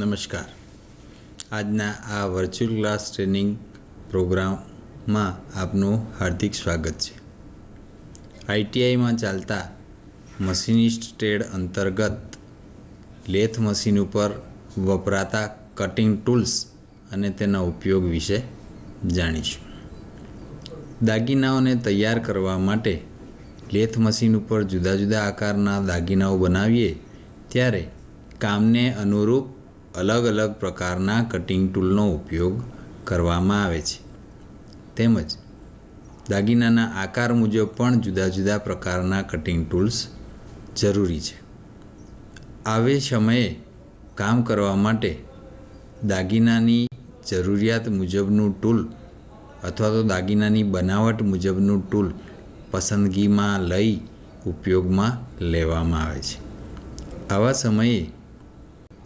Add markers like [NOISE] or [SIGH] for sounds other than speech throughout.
નમસ્કાર આજના આ વર્ચ્યુઅલ ક્લાસ ટ્રેનિંગ પ્રોગ્રામમાં આપનું હાર્દિક સ્વાગત છે આઈટીઆઈમાં ચાલતા મશીનિસ્ટ ટ્રેડ અંતર્ગત લેથ મશીન ઉપર વપરાતા કટિંગ ટૂલ્સ અને તેના ઉપયોગ વિશે જાણીશું દાગીનાઓને તૈયાર કરવા માટે લેથ મશીન ઉપર જુદા જુદા આકારના દાગીનાઓ બનાવીએ ત્યારે કામને અનુરૂપ અલગ અલગ પ્રકારના કટિંગ ટૂલનો ઉપયોગ કરવામાં આવે છે તેમજ દાગીનાના આકાર મુજબ પણ જુદા જુદા પ્રકારના કટિંગ ટૂલ્સ જરૂરી છે આવે સમયે કામ કરવા માટે દાગીનાની જરૂરિયાત મુજબનું ટૂલ અથવા તો દાગીનાની બનાવટ મુજબનું ટૂલ પસંદગીમાં લઈ ઉપયોગમાં લેવામાં આવે છે આવા સમયે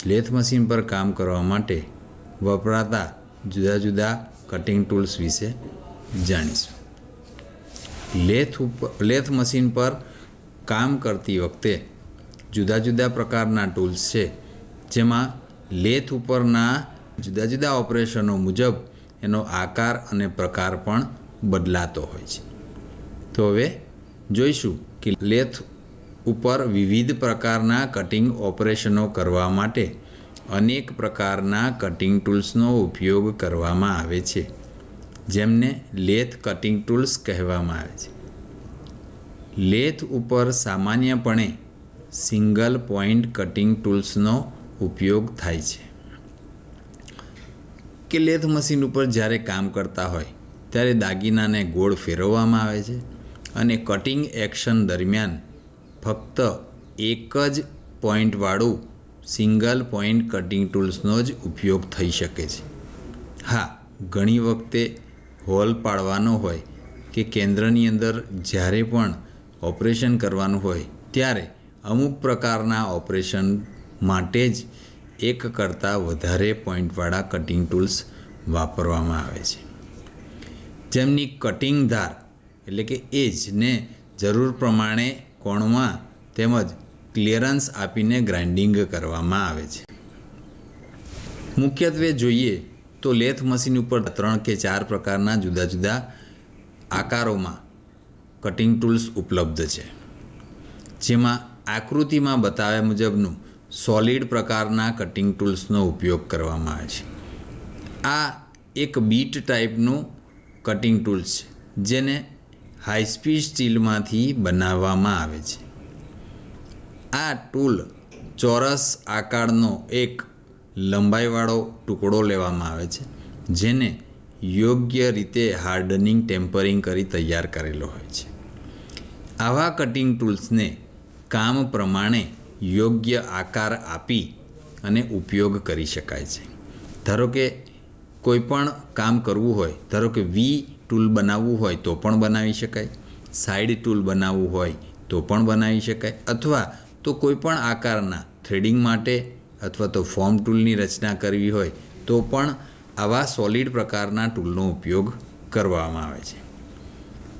લેથ મશીન પર કામ કરવા માટે વપરાતા જુદા જુદા કટિંગ ટૂલ્સ વિશે જાણીશું લેથ ઉપર લેથ મશીન પર કામ કરતી વખતે જુદા જુદા પ્રકારના ટૂલ્સ છે જેમાં લેથ ઉપરના જુદા જુદા ઓપરેશનો મુજબ એનો આકાર અને પ્રકાર પણ બદલાતો હોય છે તો હવે જોઈશું કે લેથ ઉપર વિવિધ પ્રકારના કટિંગ ઓપરેશનો કરવા માટે અનેક પ્રકારના કટિંગ ટૂલ્સનો ઉપયોગ કરવામાં આવે છે જેમને લેથ કટિંગ ટૂલ્સ કહેવામાં આવે છે લેથ ઉપર સામાન્યપણે સિંગલ પોઈન્ટ કટિંગ ટૂલ્સનો ઉપયોગ થાય છે કે લેથ મશીન ઉપર જ્યારે કામ કરતા હોય ત્યારે દાગીનાને ગોળ ફેરવવામાં આવે છે અને કટિંગ એક્શન દરમિયાન ફક્ત એક જ પોઈન્ટવાળું સિંગલ પોઈન્ટ કટિંગ ટૂલ્સનો જ ઉપયોગ થઈ શકે છે હા ઘણી વખતે હોલ પાડવાનો હોય કે કેન્દ્રની અંદર જ્યારે પણ ઓપરેશન કરવાનું હોય ત્યારે અમુક પ્રકારના ઓપરેશન માટે જ એક કરતાં વધારે પોઈન્ટવાળા કટિંગ ટૂલ્સ વાપરવામાં આવે છે જેમની કટિંગ ધાર એટલે કે એજને જરૂર પ્રમાણે કોણમાં તેમજ ક્લિયરન્સ આપીને ગ્રાઇન્ડિંગ કરવામાં આવે છે મુખ્યત્વે જોઈએ તો લેથ મશીન ઉપર ત્રણ કે ચાર પ્રકારના જુદા જુદા આકારોમાં કટિંગ ટૂલ્સ ઉપલબ્ધ છે જેમાં આકૃતિમાં બતાવ્યા મુજબનું સોલિડ પ્રકારના કટિંગ ટૂલ્સનો ઉપયોગ કરવામાં આવે છે આ એક બીટ ટાઈપનું કટિંગ ટૂલ્સ છે જેને હાઈસ્પીડ સ્ટીલમાંથી બનાવવામાં આવે છે આ ટૂલ ચોરસ આકારનો એક લંબાઈવાળો ટુકડો લેવામાં આવે છે જેને યોગ્ય રીતે હાર્ડનિંગ ટેમ્પરિંગ કરી તૈયાર કરેલો હોય છે આવા કટિંગ ટૂલ્સને કામ પ્રમાણે યોગ્ય આકાર આપી અને ઉપયોગ કરી શકાય છે ધારો કે કોઈ પણ કામ કરવું હોય ધારો કે વી ટૂલ બનાવવું હોય તો પણ બનાવી શકાય સાઈડ ટૂલ બનાવવું હોય તો પણ બનાવી શકાય અથવા તો કોઈપણ આકારના થ્રેડિંગ માટે અથવા તો ફોર્મ ટૂલની રચના કરવી હોય તો પણ આવા સોલિડ પ્રકારના ટૂલનો ઉપયોગ કરવામાં આવે છે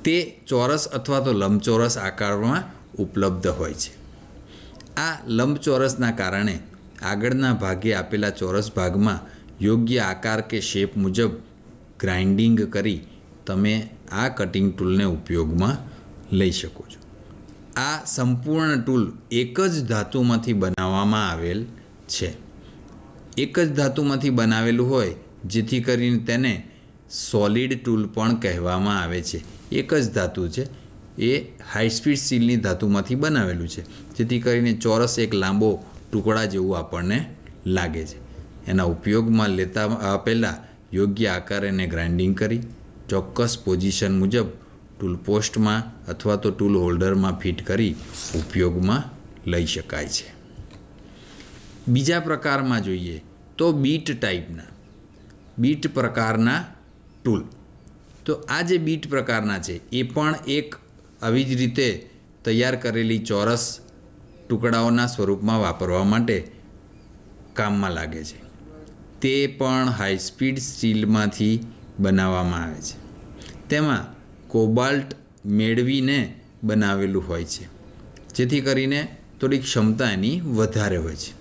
તે ચોરસ અથવા તો લંબચોરસ આકારમાં ઉપલબ્ધ હોય છે આ લંબચોરસના કારણે આગળના ભાગે આપેલા ચોરસ ભાગમાં યોગ્ય આકાર કે શેપ મુજબ ગ્રાઇન્ડિંગ કરી તમે આ કટિંગ ટૂલને ઉપયોગમાં લઈ શકો છો આ સંપૂર્ણ ટૂલ એક જ ધાતુમાંથી બનાવવામાં આવેલ છે એક જ ધાતુમાંથી બનાવેલું હોય જેથી કરીને તેને સોલિડ ટૂલ પણ કહેવામાં આવે છે એક જ ધાતુ છે એ હાઈસ્પીડ સ્ટીલની ધાતુમાંથી બનાવેલું છે જેથી કરીને ચોરસ એક લાંબો ટુકડા જેવું આપણને લાગે છે એના ઉપયોગમાં લેતા પહેલાં યોગ્ય આકાર એને ગ્રાઇન્ડિંગ કરી ચોક્કસ પોઝિશન મુજબ ટૂલ પોસ્ટમાં અથવા તો ટૂલ હોલ્ડરમાં ફિટ કરી ઉપયોગમાં લઈ શકાય છે બીજા પ્રકારમાં જોઈએ તો બીટ ટાઈપના બીટ પ્રકારના ટૂલ તો આ જે બીટ પ્રકારના છે એ પણ એક આવી જ રીતે તૈયાર કરેલી ચોરસ ટુકડાઓના સ્વરૂપમાં વાપરવા માટે કામમાં લાગે છે તે પણ હાઈ સ્પીડ સ્ટીલમાંથી બનાવવામાં આવે છે તેમાં કોબાલ્ટ મેળવીને બનાવેલું હોય છે જેથી કરીને થોડી ક્ષમતા એની વધારે હોય છે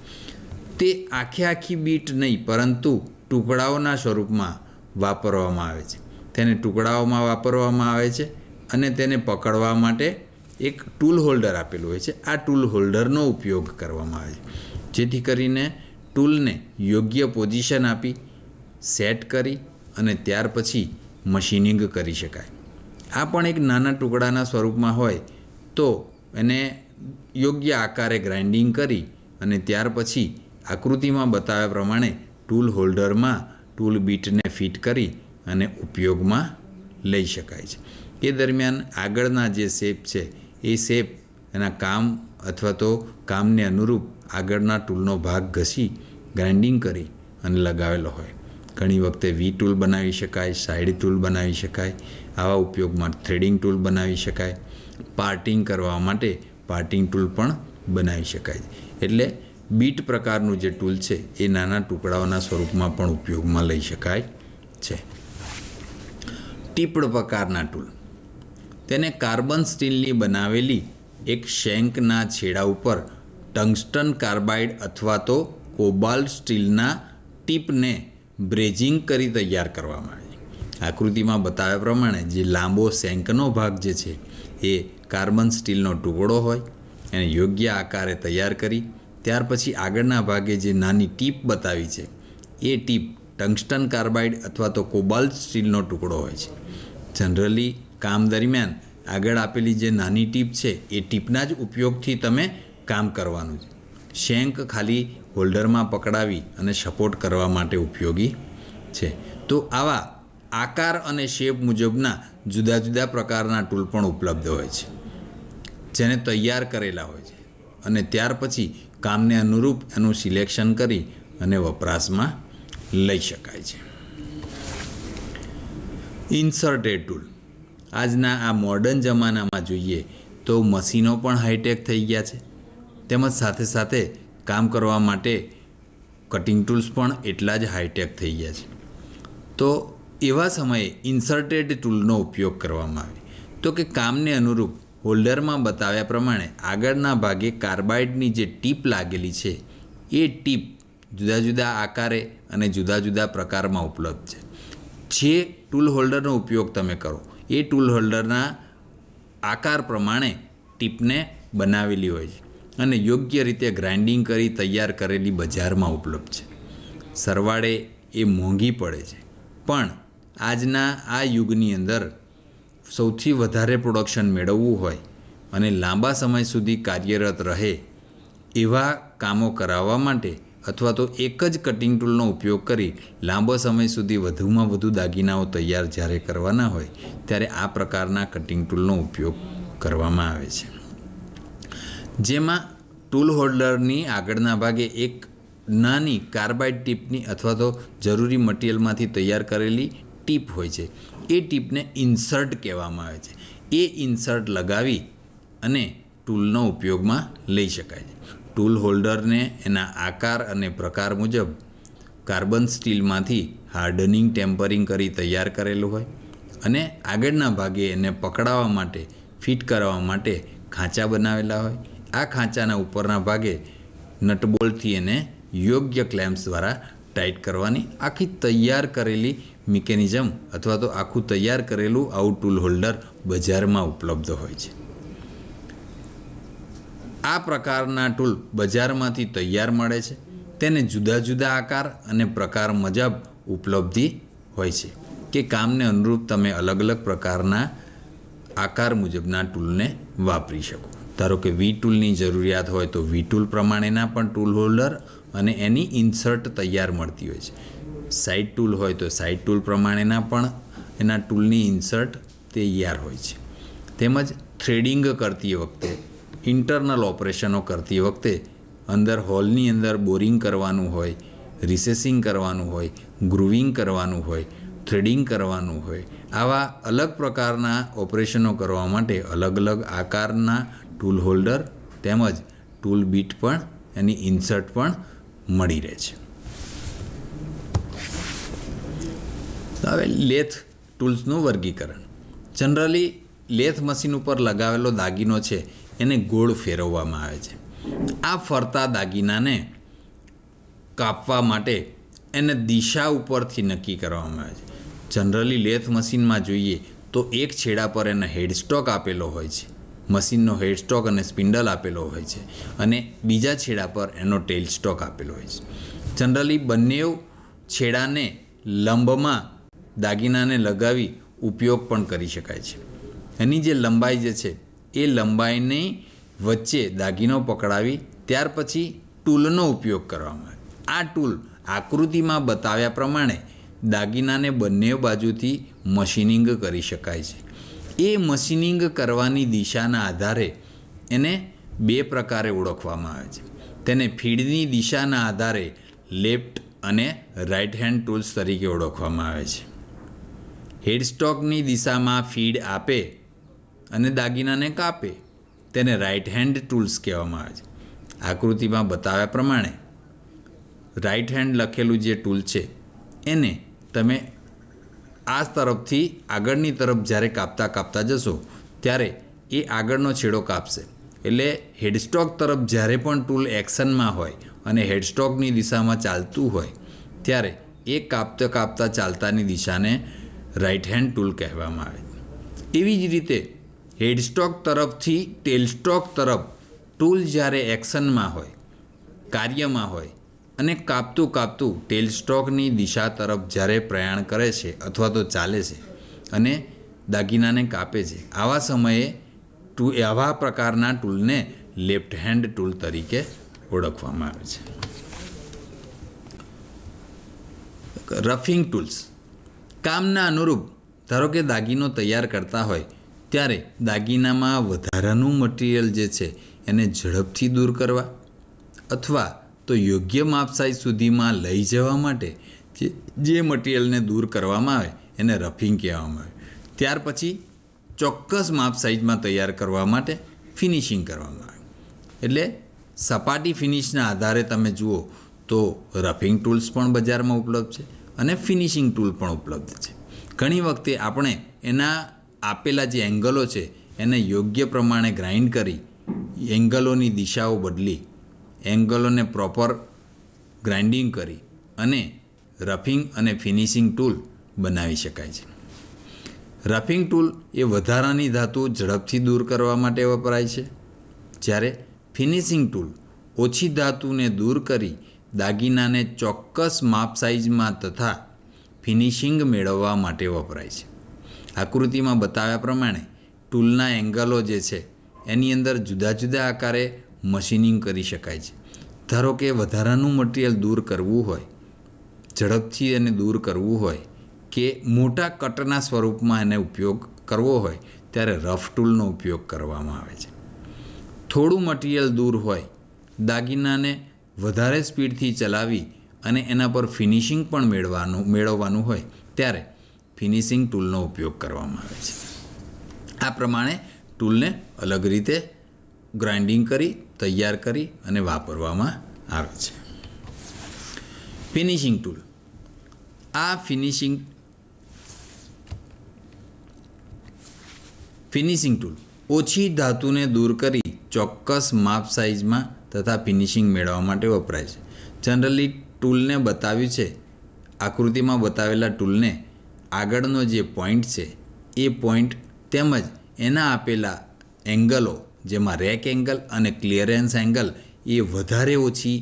તે આખે આખી બીટ નહીં પરંતુ ટુકડાઓના સ્વરૂપમાં વાપરવામાં આવે છે તેને ટુકડાઓમાં વાપરવામાં આવે છે અને તેને પકડવા માટે એક ટૂલ હોલ્ડર આપેલું હોય છે આ ટૂલ હોલ્ડરનો ઉપયોગ કરવામાં આવે છે જેથી કરીને ટૂલને યોગ્ય પોઝિશન આપી સેટ કરી અને ત્યાર પછી મશીનિંગ કરી શકાય આ પણ એક નાના ટુકડાના સ્વરૂપમાં હોય તો એને યોગ્ય આકારે ગ્રાઇન્ડિંગ કરી અને ત્યાર પછી આકૃતિમાં બતાવ્યા પ્રમાણે ટૂલ હોલ્ડરમાં ટૂલ બીટને ફિટ કરી અને ઉપયોગમાં લઈ શકાય છે એ દરમિયાન આગળના જે શેપ છે એ શેપ એના કામ અથવા તો કામને અનુરૂપ આગળના ટૂલનો ભાગ ઘસી ગ્રાઇન્ડિંગ કરી અને લગાવેલો હોય ઘણી વખતે વી ટૂલ બનાવી શકાય સાઇડ ટૂલ બનાવી શકાય આવા ઉપયોગમાં થ્રેડિંગ ટૂલ બનાવી શકાય પાર્ટિંગ કરવા માટે પાર્ટિંગ ટૂલ પણ બનાવી શકાય એટલે બીટ પ્રકારનું જે ટૂલ છે એ નાના ટુકડાઓના સ્વરૂપમાં પણ ઉપયોગમાં લઈ શકાય છે ટીપડ પ્રકારના ટૂલ તેને કાર્બન સ્ટીલની બનાવેલી એક શેન્કના છેડા ઉપર ટંગસ્ટન કાર્બાઇડ અથવા તો કોબાલ્ટ સ્ટીલના ટીપને બ્રેજિંગ કરી તૈયાર કરવામાં આવી આકૃતિમાં બતાવ્યા પ્રમાણે જે લાંબો સેન્કનો ભાગ જે છે એ કાર્બન સ્ટીલનો ટુકડો હોય એને યોગ્ય આકારે તૈયાર કરી ત્યાર પછી આગળના ભાગે જે નાની ટીપ બતાવી છે એ ટીપ ટંગસ્ટન કાર્બાઇડ અથવા તો કોબાલ સ્ટીલનો ટુકડો હોય છે જનરલી કામ દરમિયાન આગળ આપેલી જે નાની ટીપ છે એ ટીપના જ ઉપયોગથી તમે કામ કરવાનું છે શેંક ખાલી હોલ્ડરમાં પકડાવી અને સપોર્ટ કરવા માટે ઉપયોગી છે તો આવા આકાર અને શેપ મુજબના જુદા જુદા પ્રકારના ટૂલ પણ ઉપલબ્ધ હોય છે જેને તૈયાર કરેલા હોય છે અને ત્યાર પછી કામને અનુરૂપ એનું સિલેક્શન કરી અને વપરાશમાં લઈ શકાય છે ઇન્સર્ટેડ ટૂલ આજના આ મોર્ડન જમાનામાં જોઈએ તો મશીનો પણ હાઈટેક થઈ ગયા છે તેમજ સાથે સાથે કામ કરવા માટે કટિંગ ટૂલ્સ પણ એટલા જ હાઈટેક થઈ ગયા છે તો એવા સમયે ઇન્સર્ટેડ ટૂલનો ઉપયોગ કરવામાં આવે તો કે કામને અનુરૂપ હોલ્ડરમાં બતાવ્યા પ્રમાણે આગળના ભાગે કાર્બાઇડની જે ટીપ લાગેલી છે એ ટીપ જુદા જુદા આકારે અને જુદા જુદા પ્રકારમાં ઉપલબ્ધ છે જે ટૂલ હોલ્ડરનો ઉપયોગ તમે કરો એ ટૂલ હોલ્ડરના આકાર પ્રમાણે ટીપને બનાવેલી હોય છે અને યોગ્ય રીતે ગ્રાઇન્ડિંગ કરી તૈયાર કરેલી બજારમાં ઉપલબ્ધ છે સરવાળે એ મોંઘી પડે છે પણ આજના આ યુગની અંદર સૌથી વધારે પ્રોડક્શન મેળવવું હોય અને લાંબા સમય સુધી કાર્યરત રહે એવા કામો કરાવવા માટે અથવા તો એક જ કટિંગ ટૂલનો ઉપયોગ કરી લાંબો સમય સુધી વધુમાં વધુ દાગીનાઓ તૈયાર જ્યારે કરવાના હોય ત્યારે આ પ્રકારના કટિંગ ટૂલનો ઉપયોગ કરવામાં આવે છે જેમાં ટૂલ હોલ્ડરની આગળના ભાગે એક નાની કાર્બાઇડ ટીપની અથવા તો જરૂરી મટિરિયલમાંથી તૈયાર કરેલી ટીપ હોય છે એ ટીપને ઇન્સર્ટ કહેવામાં આવે છે એ ઇન્સર્ટ લગાવી અને ટૂલનો ઉપયોગમાં લઈ શકાય છે ટૂલ હોલ્ડરને એના આકાર અને પ્રકાર મુજબ કાર્બન સ્ટીલમાંથી હાર્ડનિંગ ટેમ્પરિંગ કરી તૈયાર કરેલું હોય અને આગળના ભાગે એને પકડાવવા માટે ફિટ કરવા માટે ખાંચા બનાવેલા હોય આ ખાંચાના ઉપરના ભાગે નટબોલ્ટથી એને યોગ્ય ક્લેમ્પ્સ દ્વારા ટાઈટ કરવાની આખી તૈયાર કરેલી મિકેનિઝમ અથવા તો આખું તૈયાર કરેલું આઉટ ટૂલ હોલ્ડર બજારમાં ઉપલબ્ધ હોય છે આ પ્રકારના ટૂલ બજારમાંથી તૈયાર મળે છે તેને જુદા જુદા આકાર અને પ્રકાર મુજબ ઉપલબ્ધિ હોય છે કે કામને અનુરૂપ તમે અલગ અલગ પ્રકારના આકાર મુજબના ટૂલને વાપરી શકો ધારો કે વી ટૂલની જરૂરિયાત હોય તો વી ટૂલ પ્રમાણેના પણ ટૂલ હોલ્ડર અને એની ઇન્સર્ટ તૈયાર મળતી હોય છે સાઇડ ટૂલ હોય તો સાઇડ ટૂલ પ્રમાણેના પણ એના ટૂલની ઇન્સર્ટ તૈયાર હોય છે તેમજ થ્રેડિંગ કરતી વખતે ઇન્ટરનલ ઓપરેશનો કરતી વખતે અંદર હોલની અંદર બોરિંગ કરવાનું હોય રિસેસિંગ કરવાનું હોય ગ્રુવિંગ કરવાનું હોય થ્રેડિંગ કરવાનું હોય આવા અલગ પ્રકારના ઓપરેશનો કરવા માટે અલગ અલગ આકારના ટૂલ હોલ્ડર તેમજ ટૂલ બીટ પણ એની ઇન્સર્ટ પણ મળી રહે છે હવે લેથ ટૂલ્સનું વર્ગીકરણ જનરલી લેથ મશીન ઉપર લગાવેલો દાગીનો છે એને ગોળ ફેરવવામાં આવે છે આ ફરતા દાગીનાને કાપવા માટે એને દિશા ઉપરથી નક્કી કરવામાં આવે છે જનરલી લેથ મશીનમાં જોઈએ તો એક છેડા પર એને હેડસ્ટોક આપેલો હોય છે મશીનનો હેડસ્ટોક અને સ્પિન્ડલ આપેલો હોય છે અને બીજા છેડા પર એનો ટેલ સ્ટોક આપેલો હોય છે જનરલી બંને છેડાને લંબમાં દાગીનાને લગાવી ઉપયોગ પણ કરી શકાય છે એની જે લંબાઈ જે છે એ લંબાઈની વચ્ચે દાગીનો પકડાવી ત્યાર પછી ટૂલનો ઉપયોગ કરવામાં આવે આ ટૂલ આકૃતિમાં બતાવ્યા પ્રમાણે દાગીનાને બંને બાજુથી મશીનિંગ કરી શકાય છે એ મશીનિંગ કરવાની દિશાના આધારે એને બે પ્રકારે ઓળખવામાં આવે છે તેને ફીડની દિશાના આધારે લેફ્ટ અને રાઇટ હેન્ડ ટૂલ્સ તરીકે ઓળખવામાં આવે છે હેડસ્ટોકની દિશામાં ફીડ આપે અને દાગીનાને કાપે તેને રાઇટ હેન્ડ ટૂલ્સ કહેવામાં આવે છે આકૃતિમાં બતાવ્યા પ્રમાણે રાઇટ હેન્ડ લખેલું જે ટૂલ છે એને તમે આ તરફથી આગળની તરફ જ્યારે કાપતા કાપતા જશો ત્યારે એ આગળનો છેડો કાપશે એટલે હેડસ્ટોક તરફ જ્યારે પણ ટૂલ એક્શનમાં હોય અને હેડસ્ટોકની દિશામાં ચાલતું હોય ત્યારે એ કાપતા કાપતા ચાલતાની દિશાને રાઇટ હેન્ડ ટૂલ કહેવામાં આવે એવી જ રીતે હેડસ્ટોક તરફથી ટેલસ્ટોક તરફ ટૂલ જ્યારે એક્શનમાં હોય કાર્યમાં હોય અને કાપતું કાપતું ટેલસ્ટોકની દિશા તરફ જ્યારે પ્રયાણ કરે છે અથવા તો ચાલે છે અને દાગીનાને કાપે છે આવા સમયે ટુ આવા પ્રકારના ટૂલને લેફ્ટ હેન્ડ ટૂલ તરીકે ઓળખવામાં આવે છે રફિંગ ટૂલ્સ કામના અનુરૂપ ધારો કે દાગીનો તૈયાર કરતા હોય ત્યારે દાગીનામાં વધારાનું મટીરિયલ જે છે એને ઝડપથી દૂર કરવા અથવા તો યોગ્ય માપ સાઈઝ સુધીમાં લઈ જવા માટે જે મટિરિયલને દૂર કરવામાં આવે એને રફિંગ કહેવામાં આવે ત્યાર પછી ચોક્કસ માપ સાઈઝમાં તૈયાર કરવા માટે ફિનિશિંગ કરવામાં આવે એટલે સપાટી ફિનિશના આધારે તમે જુઓ તો રફિંગ ટૂલ્સ પણ બજારમાં ઉપલબ્ધ છે અને ફિનિશિંગ ટૂલ પણ ઉપલબ્ધ છે ઘણી વખતે આપણે એના આપેલા જે એંગલો છે એને યોગ્ય પ્રમાણે ગ્રાઇન્ડ કરી એંગલોની દિશાઓ બદલી એંગલોને પ્રોપર ગ્રાઇન્ડિંગ કરી અને રફિંગ અને ફિનિશિંગ ટૂલ બનાવી શકાય છે રફિંગ ટૂલ એ વધારાની ધાતુ ઝડપથી દૂર કરવા માટે વપરાય છે જ્યારે ફિનિશિંગ ટૂલ ઓછી ધાતુને દૂર કરી દાગીનાને ચોક્કસ માપ સાઇઝમાં તથા ફિનિશિંગ મેળવવા માટે વપરાય છે આકૃતિમાં બતાવ્યા પ્રમાણે ટૂલના એંગલો જે છે એની અંદર જુદા જુદા આકારે મશીનિંગ કરી શકાય છે ધારો કે વધારાનું મટીરિયલ દૂર કરવું હોય ઝડપથી એને દૂર કરવું હોય કે મોટા કટના સ્વરૂપમાં એને ઉપયોગ કરવો હોય ત્યારે રફ ટૂલનો ઉપયોગ કરવામાં આવે છે થોડું મટીરિયલ દૂર હોય દાગીનાને વધારે સ્પીડથી ચલાવી અને એના પર ફિનિશિંગ પણ મેળવાનું મેળવવાનું હોય ત્યારે ફિનિશિંગ ટૂલનો ઉપયોગ કરવામાં આવે છે આ પ્રમાણે ટૂલને અલગ રીતે ગ્રાઇન્ડિંગ કરી તૈયાર કરી અને વાપરવામાં આવે છે ફિનિશિંગ ટૂલ આ ફિનિશિંગ ફિનિશિંગ ટૂલ ઓછી ધાતુને દૂર કરી ચોક્કસ માપ સાઇઝમાં તથા ફિનિશિંગ મેળવવા માટે વપરાય છે જનરલી ટૂલને બતાવ્યું છે આકૃતિમાં બતાવેલા ટૂલને આગળનો જે પોઈન્ટ છે એ પોઈન્ટ તેમજ એના આપેલા એંગલો જેમાં રેક એંગલ અને ક્લિયરન્સ એંગલ એ વધારે ઓછી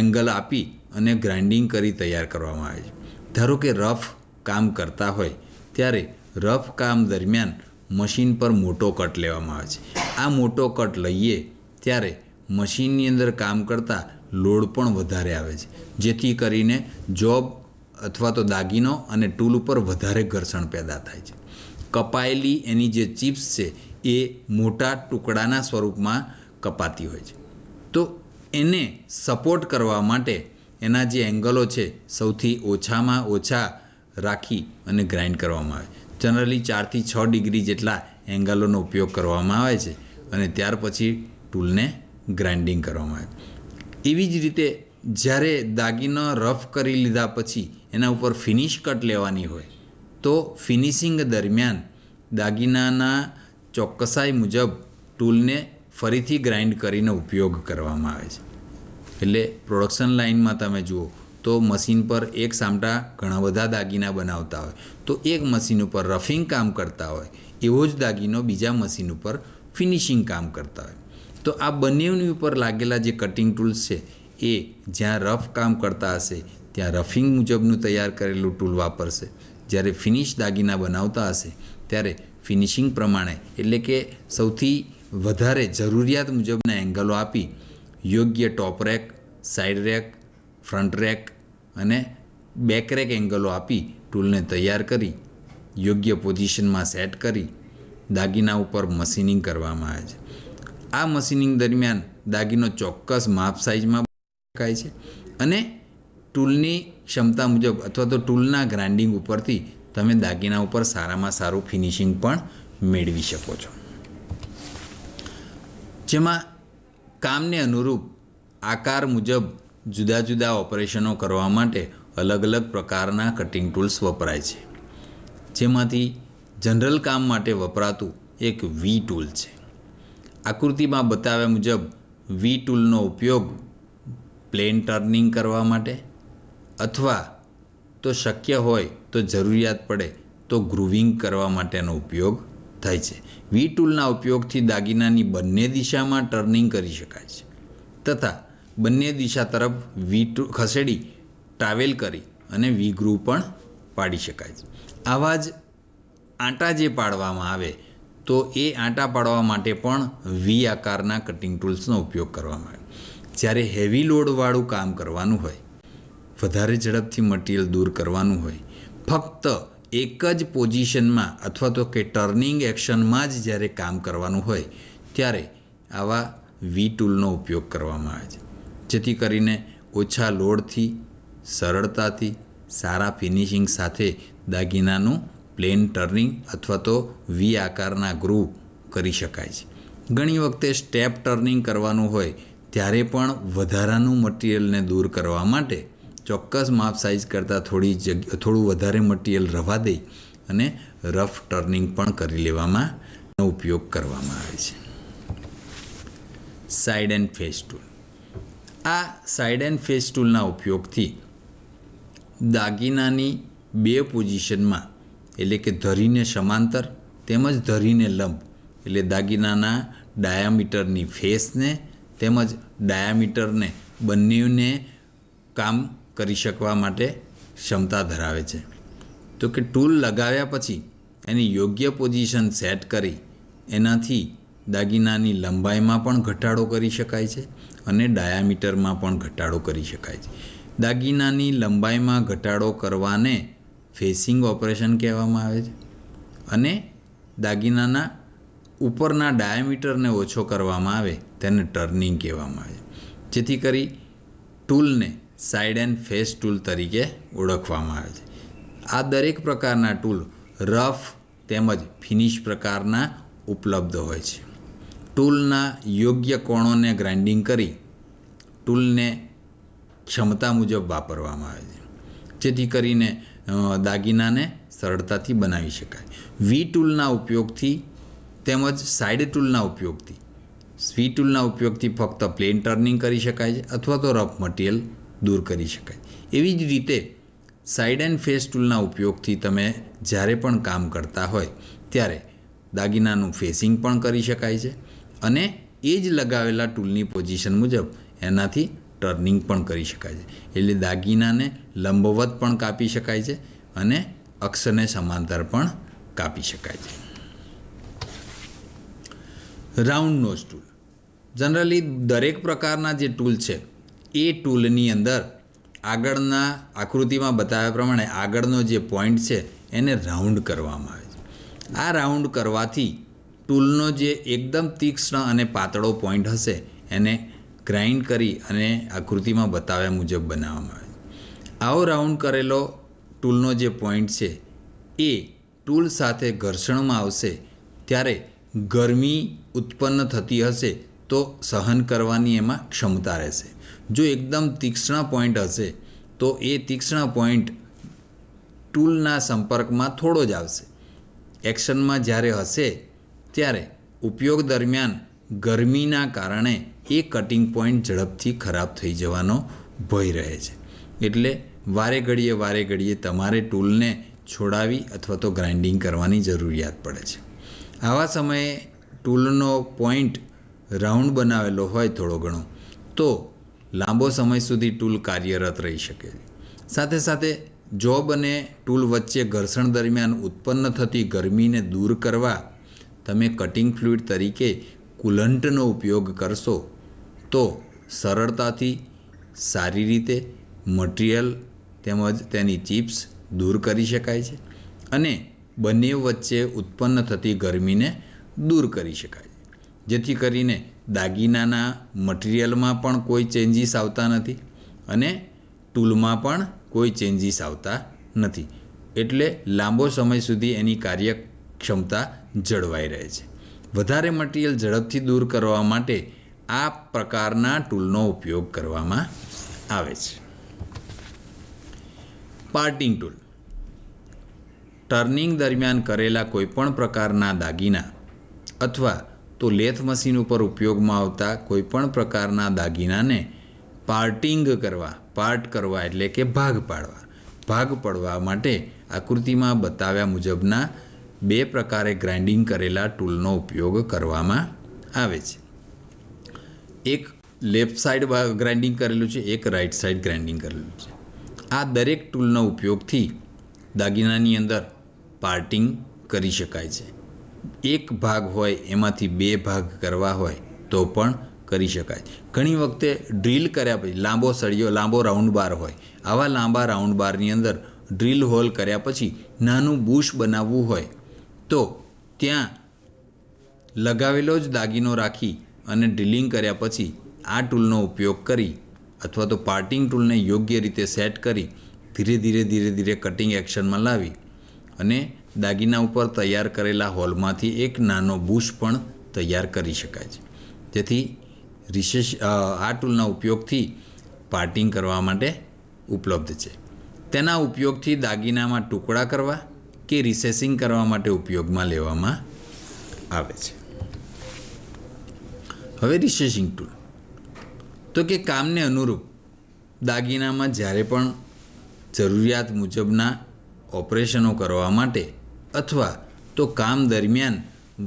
એંગલ આપી અને ગ્રાઇન્ડિંગ કરી તૈયાર કરવામાં આવે છે ધારો કે રફ કામ કરતા હોય ત્યારે રફ કામ દરમિયાન મશીન પર મોટો કટ લેવામાં આવે છે આ મોટો કટ લઈએ ત્યારે મશીનની અંદર કામ કરતાં લોડ પણ વધારે આવે છે જેથી કરીને જોબ અથવા તો દાગીનો અને ટૂલ ઉપર વધારે ઘર્ષણ પેદા થાય છે કપાયેલી એની જે ચિપ્સ છે એ મોટા ટુકડાના સ્વરૂપમાં કપાતી હોય છે તો એને સપોર્ટ કરવા માટે એના જે એંગલો છે સૌથી ઓછામાં ઓછા રાખી અને ગ્રાઇન્ડ કરવામાં આવે જનરલી ચારથી છ ડિગ્રી જેટલા એંગલોનો ઉપયોગ કરવામાં આવે છે અને ત્યાર પછી ટૂલને ગ્રાઇન્ડિંગ કરવામાં આવે એવી જ રીતે જ્યારે દાગીનો રફ કરી લીધા પછી એના ઉપર ફિનિશ કટ લેવાની હોય તો ફિનિશિંગ દરમિયાન દાગીનાના ચોક્કસાઈ મુજબ ટૂલને ફરીથી ગ્રાઇન્ડ કરીને ઉપયોગ કરવામાં આવે છે એટલે પ્રોડક્શન લાઇનમાં તમે જુઓ તો મશીન પર એક સામટા ઘણા બધા દાગીના બનાવતા હોય તો એક મશીન ઉપર રફિંગ કામ કરતા હોય એવો જ દાગીનો બીજા મશીન ઉપર ફિનિશિંગ કામ કરતા હોય તો આ બંનેની ઉપર લાગેલા જે કટિંગ ટૂલ્સ છે એ જ્યાં રફ કામ કરતા હશે ત્યાં રફિંગ મુજબનું તૈયાર કરેલું ટૂલ વાપરશે જ્યારે ફિનિશ દાગીના બનાવતા હશે ત્યારે ફિનિશિંગ પ્રમાણે એટલે કે સૌથી વધારે જરૂરિયાત મુજબના એંગલો આપી યોગ્ય top rake side rake front rake અને બેક રેક એંગલો આપી ટૂલને તૈયાર કરી યોગ્ય પોઝિશનમાં સેટ કરી દાગીના ઉપર મશીનિંગ કરવામાં આવે છે આ મશીનિંગ દરમિયાન દાગીનો ચોક્કસ માપ સાઇઝમાં શકાય છે અને ટૂલની ક્ષમતા મુજબ અથવા તો ટૂલના ગ્રાઇન્ડિંગ ઉપરથી તમે દાગીના ઉપર સારામાં સારું ફિનિશિંગ પણ મેળવી શકો છો જેમાં કામને અનુરૂપ આકાર મુજબ જુદા જુદા ઓપરેશનો કરવા માટે અલગ અલગ પ્રકારના કટિંગ ટૂલ્સ વપરાય છે જેમાંથી જનરલ કામ માટે વપરાતું એક વી ટૂલ છે આકૃતિમાં બતાવ્યા મુજબ વી ટૂલનો ઉપયોગ પ્લેન ટર્નિંગ કરવા માટે અથવા તો શક્ય હોય તો જરૂરિયાત પડે તો ગ્રુવિંગ કરવા માટેનો ઉપયોગ થાય છે વી ટૂલના ઉપયોગથી દાગીનાની બંને દિશામાં ટર્નિંગ કરી શકાય છે તથા બંને દિશા તરફ વી ટુ ખસેડી ટ્રાવેલ કરી અને વી ગ્રુ પણ પાડી શકાય છે આવા જ આંટા જે પાડવામાં આવે તો એ આંટા પાડવા માટે પણ વી આકારના કટિંગ ટૂલ્સનો ઉપયોગ કરવામાં આવે જ્યારે હેવી લોડવાળું કામ કરવાનું હોય વધારે ઝડપથી મટીરિયલ દૂર કરવાનું હોય ફક્ત એક જ પોઝિશનમાં અથવા તો કે ટર્નિંગ એક્શનમાં જ જ્યારે કામ કરવાનું હોય ત્યારે આવા વી ટૂલનો ઉપયોગ કરવામાં આવે છે જેથી કરીને ઓછા લોડથી સરળતાથી સારા ફિનિશિંગ સાથે દાગીનાનું પ્લેન ટર્નિંગ અથવા તો વી આકારના ગ્રુવ કરી શકાય છે ઘણી વખતે સ્ટેપ ટર્નિંગ કરવાનું હોય ત્યારે પણ વધારાનું મટીરિયલને દૂર કરવા માટે ચોક્કસ માપ સાઇઝ કરતાં થોડી જગ્યા થોડું વધારે મટીરિયલ રવા દઈ અને રફ ટર્નિંગ પણ કરી લેવામાં ઉપયોગ કરવામાં આવે છે સાઇડ એન્ડ ફેસ ટૂલ આ સાઇડ એન્ડ ફેસ ટૂલના ઉપયોગથી દાગીનાની બે પોઝિશનમાં એટલે કે ધરીને સમાંતર તેમજ ધરીને લંબ એટલે દાગીનાના ડાયામીટરની ફેસને તેમજ ડાયામીટરને બંનેને કામ કરી શકવા માટે ક્ષમતા ધરાવે છે તો કે ટૂલ લગાવ્યા પછી એની યોગ્ય પોઝિશન સેટ કરી એનાથી દાગીનાની લંબાઈમાં પણ ઘટાડો કરી શકાય છે અને ડાયામીટરમાં પણ ઘટાડો કરી શકાય છે દાગીનાની લંબાઈમાં ઘટાડો કરવાને ફેસિંગ ઓપરેશન કહેવામાં આવે છે અને દાગીનાના ઉપરના ડાયામીટરને ઓછો કરવામાં આવે તેને ટર્નિંગ કહેવામાં આવે છે જેથી કરી ટૂલને સાઇડ એન્ડ ફેસ ટૂલ તરીકે ઓળખવામાં આવે છે આ દરેક પ્રકારના ટૂલ રફ તેમજ ફિનિશ પ્રકારના ઉપલબ્ધ હોય છે ટૂલના યોગ્ય કોણોને ગ્રાઇન્ડિંગ કરી ટૂલને ક્ષમતા મુજબ વાપરવામાં આવે છે જેથી કરીને દાગીનાને સરળતાથી બનાવી શકાય વી ટૂલના ઉપયોગથી તેમજ સાઇડ ટૂલના ઉપયોગથી સ્વી ટૂલના ઉપયોગથી ફક્ત પ્લેન ટર્નિંગ કરી શકાય છે અથવા તો રફ મટીરિયલ દૂર કરી શકાય એવી જ રીતે સાઈડ એન્ડ ફેસ ટૂલના ઉપયોગથી તમે જ્યારે પણ કામ કરતા હોય ત્યારે દાગીનાનું ફેસિંગ પણ કરી શકાય છે અને એ જ લગાવેલા ટૂલની પોઝિશન મુજબ એનાથી ટર્નિંગ પણ કરી શકાય છે એટલે દાગીનાને લંબવત પણ કાપી શકાય છે અને અક્ષરને સમાંતર પણ કાપી શકાય છે રાઉન્ડ નોઝ ટૂલ જનરલી દરેક પ્રકારના જે ટૂલ છે એ ટૂલની અંદર આગળના આકૃતિમાં બતાવ્યા પ્રમાણે આગળનો જે પોઈન્ટ છે એને રાઉન્ડ કરવામાં આવે છે આ રાઉન્ડ કરવાથી ટૂલનો જે એકદમ તીક્ષ્ણ અને પાતળો પોઈન્ટ હશે એને ગ્રાઇન્ડ કરી અને આકૃતિમાં બતાવ્યા મુજબ બનાવવામાં આવે છે આવો રાઉન્ડ કરેલો ટૂલનો જે પોઈન્ટ છે એ ટૂલ સાથે ઘર્ષણમાં આવશે ત્યારે ગરમી ઉત્પન્ન થતી હશે તો સહન કરવાની એમાં ક્ષમતા રહેશે જો એકદમ તીક્ષ્ણ પોઈન્ટ હશે તો એ તીક્ષ્ણ પોઈન્ટ ટૂલના સંપર્કમાં થોડો જ આવશે એક્શનમાં જ્યારે હશે ત્યારે ઉપયોગ દરમિયાન ગરમીના કારણે એ કટિંગ પોઈન્ટ ઝડપથી ખરાબ થઈ જવાનો ભય રહે છે એટલે વારે ઘડીએ વારે ઘડીએ તમારે ટૂલને છોડાવી અથવા તો ગ્રાઇન્ડિંગ કરવાની જરૂરિયાત પડે છે આવા સમયે ટૂલનો પોઈન્ટ રાઉન્ડ બનાવેલો હોય થોડો ઘણો તો લાંબો સમય સુધી ટૂલ કાર્યરત રહી શકે છે સાથે સાથે જોબ અને ટૂલ વચ્ચે ઘર્ષણ દરમિયાન ઉત્પન્ન થતી ગરમીને દૂર કરવા તમે કટિંગ ફ્લુઇડ તરીકે કુલંટનો ઉપયોગ કરશો તો સરળતાથી સારી રીતે મટીરિયલ તેમજ તેની ચિપ્સ દૂર કરી શકાય છે અને બંને વચ્ચે ઉત્પન્ન થતી ગરમીને દૂર કરી શકાય છે જેથી કરીને દાગીનાના મટિરિયલમાં પણ કોઈ ચેન્જીસ આવતા નથી અને ટૂલમાં પણ કોઈ ચેન્જીસ આવતા નથી એટલે લાંબો સમય સુધી એની કાર્યક્ષમતા જળવાઈ રહે છે વધારે મટિરિયલ ઝડપથી દૂર કરવા માટે આ પ્રકારના ટૂલનો ઉપયોગ કરવામાં આવે છે પાર્ટિંગ ટૂલ ટર્નિંગ દરમિયાન કરેલા કોઈપણ પ્રકારના દાગીના અથવા તો લેથ મશીન ઉપર ઉપયોગમાં આવતા કોઈપણ પ્રકારના દાગીનાને પાર્ટિંગ કરવા પાર્ટ કરવા એટલે કે ભાગ પાડવા ભાગ પાડવા માટે આકૃતિમાં બતાવ્યા મુજબના બે પ્રકારે ગ્રાઇન્ડિંગ કરેલા ટૂલનો ઉપયોગ કરવામાં આવે છે એક લેફ્ટ સાઈડ ગ્રાઇન્ડિંગ કરેલું છે એક રાઈટ સાઈડ ગ્રાઇન્ડિંગ કરેલું છે આ દરેક ટૂલના ઉપયોગથી દાગીનાની અંદર પાર્ટિંગ કરી શકાય છે એક ભાગ હોય એમાંથી બે ભાગ કરવા હોય તો પણ કરી શકાય ઘણી વખતે ડ્રિલ કર્યા પછી લાંબો સળિયો લાંબો રાઉન્ડ બાર હોય આવા લાંબા રાઉન્ડ બારની અંદર ડ્રિલ હોલ કર્યા પછી નાનું બુશ બનાવવું હોય તો ત્યાં લગાવેલો જ દાગીનો રાખી અને ડ્રિલિંગ કર્યા પછી આ ટૂલનો ઉપયોગ કરી અથવા તો પાર્ટિંગ ટૂલને યોગ્ય રીતે સેટ કરી ધીરે ધીરે ધીરે ધીરે કટિંગ એક્શનમાં લાવી અને દાગીના ઉપર તૈયાર કરેલા હોલમાંથી એક નાનો બુશ પણ તૈયાર કરી શકાય છે જેથી રિસેસ આ ટૂલના ઉપયોગથી પાર્ટિંગ કરવા માટે ઉપલબ્ધ છે તેના ઉપયોગથી દાગીનામાં ટુકડા કરવા કે રિસેસિંગ કરવા માટે ઉપયોગમાં લેવામાં આવે છે હવે રિસેસિંગ ટૂલ તો કે કામને અનુરૂપ દાગીનામાં જ્યારે પણ જરૂરિયાત મુજબના ઓપરેશનો કરવા માટે અથવા તો કામ દરમિયાન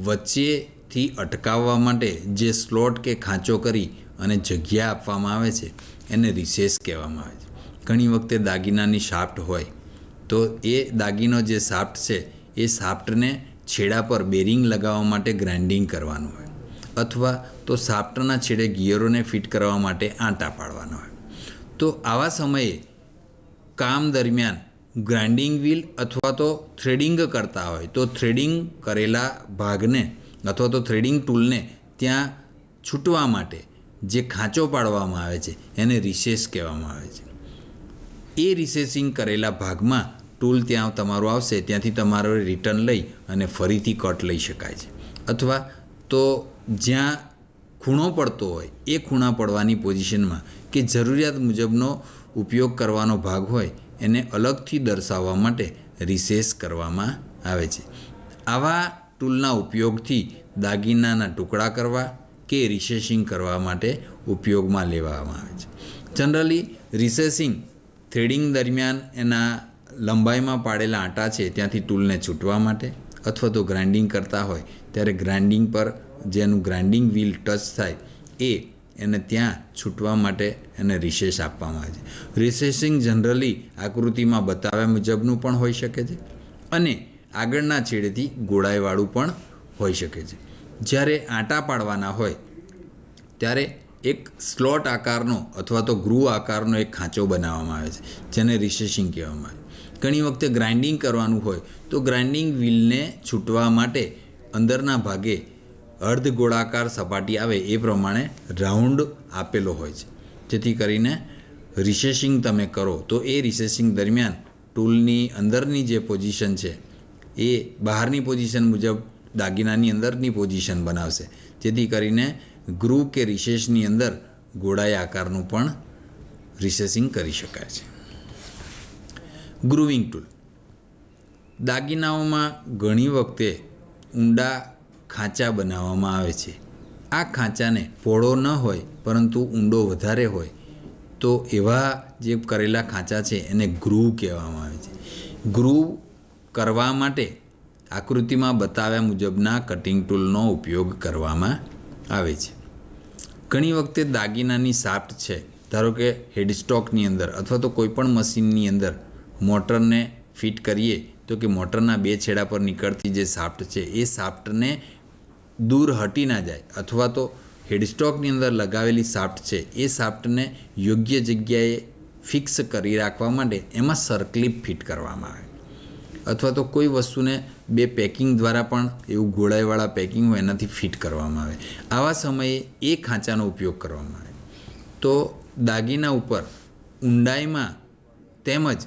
વચ્ચેથી અટકાવવા માટે જે સ્લોટ કે ખાંચો કરી અને જગ્યા આપવામાં આવે છે એને રિસેસ કહેવામાં આવે છે ઘણી વખતે દાગીનાની શાફ્ટ હોય તો એ દાગીનો જે શાફ્ટ છે એ શાફ્ટને છેડા પર બેરિંગ લગાવવા માટે ગ્રાઇન્ડિંગ કરવાનું હોય અથવા તો શાફ્ટના છેડે ગિયરોને ફિટ કરવા માટે આંટા પાડવાના હોય તો આવા સમયે કામ દરમિયાન ગ્રાઇન્ડિંગ વ્હીલ અથવા તો થ્રેડિંગ કરતા હોય તો થ્રેડિંગ કરેલા ભાગને અથવા તો થ્રેડિંગ ટૂલને ત્યાં છૂટવા માટે જે ખાંચો પાડવામાં આવે છે એને રિસેસ કહેવામાં આવે છે એ રિસેસિંગ કરેલા ભાગમાં ટૂલ ત્યાં તમારું આવશે ત્યાંથી તમારો રિટર્ન લઈ અને ફરીથી કટ લઈ શકાય છે અથવા તો જ્યાં ખૂણો પડતો હોય એ ખૂણા પડવાની પોઝિશનમાં કે જરૂરિયાત મુજબનો ઉપયોગ કરવાનો ભાગ હોય એને અલગથી દર્શાવવા માટે રિસેસ કરવામાં આવે છે આવા ટૂલના ઉપયોગથી દાગીનાના ટુકડા કરવા કે રિસેસિંગ કરવા માટે ઉપયોગમાં લેવામાં આવે છે જનરલી રિસેસિંગ થ્રેડિંગ દરમિયાન એના લંબાઈમાં પાડેલા આંટા છે ત્યાંથી ટૂલને છૂટવા માટે અથવા તો ગ્રાઇન્ડિંગ કરતા હોય ત્યારે ગ્રાઇન્ડિંગ પર જેનું ગ્રાઇન્ડિંગ વ્હીલ ટચ થાય એ એને ત્યાં છૂટવા માટે એને રિસેસ આપવામાં આવે છે રિસેસિંગ જનરલી આકૃતિમાં બતાવ્યા મુજબનું પણ હોઈ શકે છે અને આગળના છેડેથી ગોળાઈવાળું પણ હોઈ શકે છે જ્યારે આંટા પાડવાના હોય ત્યારે એક સ્લોટ આકારનો અથવા તો ગ્રુ આકારનો એક ખાંચો બનાવવામાં આવે છે જેને રિસેસિંગ કહેવામાં આવે ઘણી વખતે ગ્રાઇન્ડિંગ કરવાનું હોય તો ગ્રાઇન્ડિંગ વ્હીલને છૂટવા માટે અંદરના ભાગે અર્ધ ગોળાકાર સપાટી આવે એ પ્રમાણે રાઉન્ડ આપેલો હોય છે જેથી કરીને રિસેસિંગ તમે કરો તો એ રિસેસિંગ દરમિયાન ટૂલની અંદરની જે પોઝિશન છે એ બહારની પોઝિશન મુજબ દાગીનાની અંદરની પોઝિશન બનાવશે જેથી કરીને ગ્રુ કે રિસેસની અંદર ગોળાઈ આકારનું પણ રિસેસિંગ કરી શકાય છે ગ્રુવિંગ ટૂલ દાગીનાઓમાં ઘણી વખતે ઊંડા ખાંચા બનાવવામાં આવે છે આ ખાંચાને પહોળો ન હોય પરંતુ ઊંડો વધારે હોય તો એવા જે કરેલા ખાંચા છે એને ગ્રુવ કહેવામાં આવે છે ગ્રુવ કરવા માટે આકૃતિમાં બતાવ્યા મુજબના કટિંગ ટૂલનો ઉપયોગ કરવામાં આવે છે ઘણી વખતે દાગીનાની સાફ્ટ છે ધારો કે હેડસ્ટોકની અંદર અથવા તો કોઈપણ મશીનની અંદર મોટરને ફિટ કરીએ તો કે મોટરના બે છેડા પર નીકળતી જે સાફ્ટ છે એ સાફ્ટને દૂર હટી ના જાય અથવા તો હેડસ્ટોકની અંદર લગાવેલી સાફ્ટ છે એ સાફ્ટને યોગ્ય જગ્યાએ ફિક્સ કરી રાખવા માટે એમાં સરક્લિપ ફિટ કરવામાં આવે અથવા તો કોઈ વસ્તુને બે પેકિંગ દ્વારા પણ એવું ગોળાઈવાળા પેકિંગ હોય એનાથી ફિટ કરવામાં આવે આવા સમયે એ ખાંચાનો ઉપયોગ કરવામાં આવે તો દાગીના ઉપર ઊંડાઈમાં તેમજ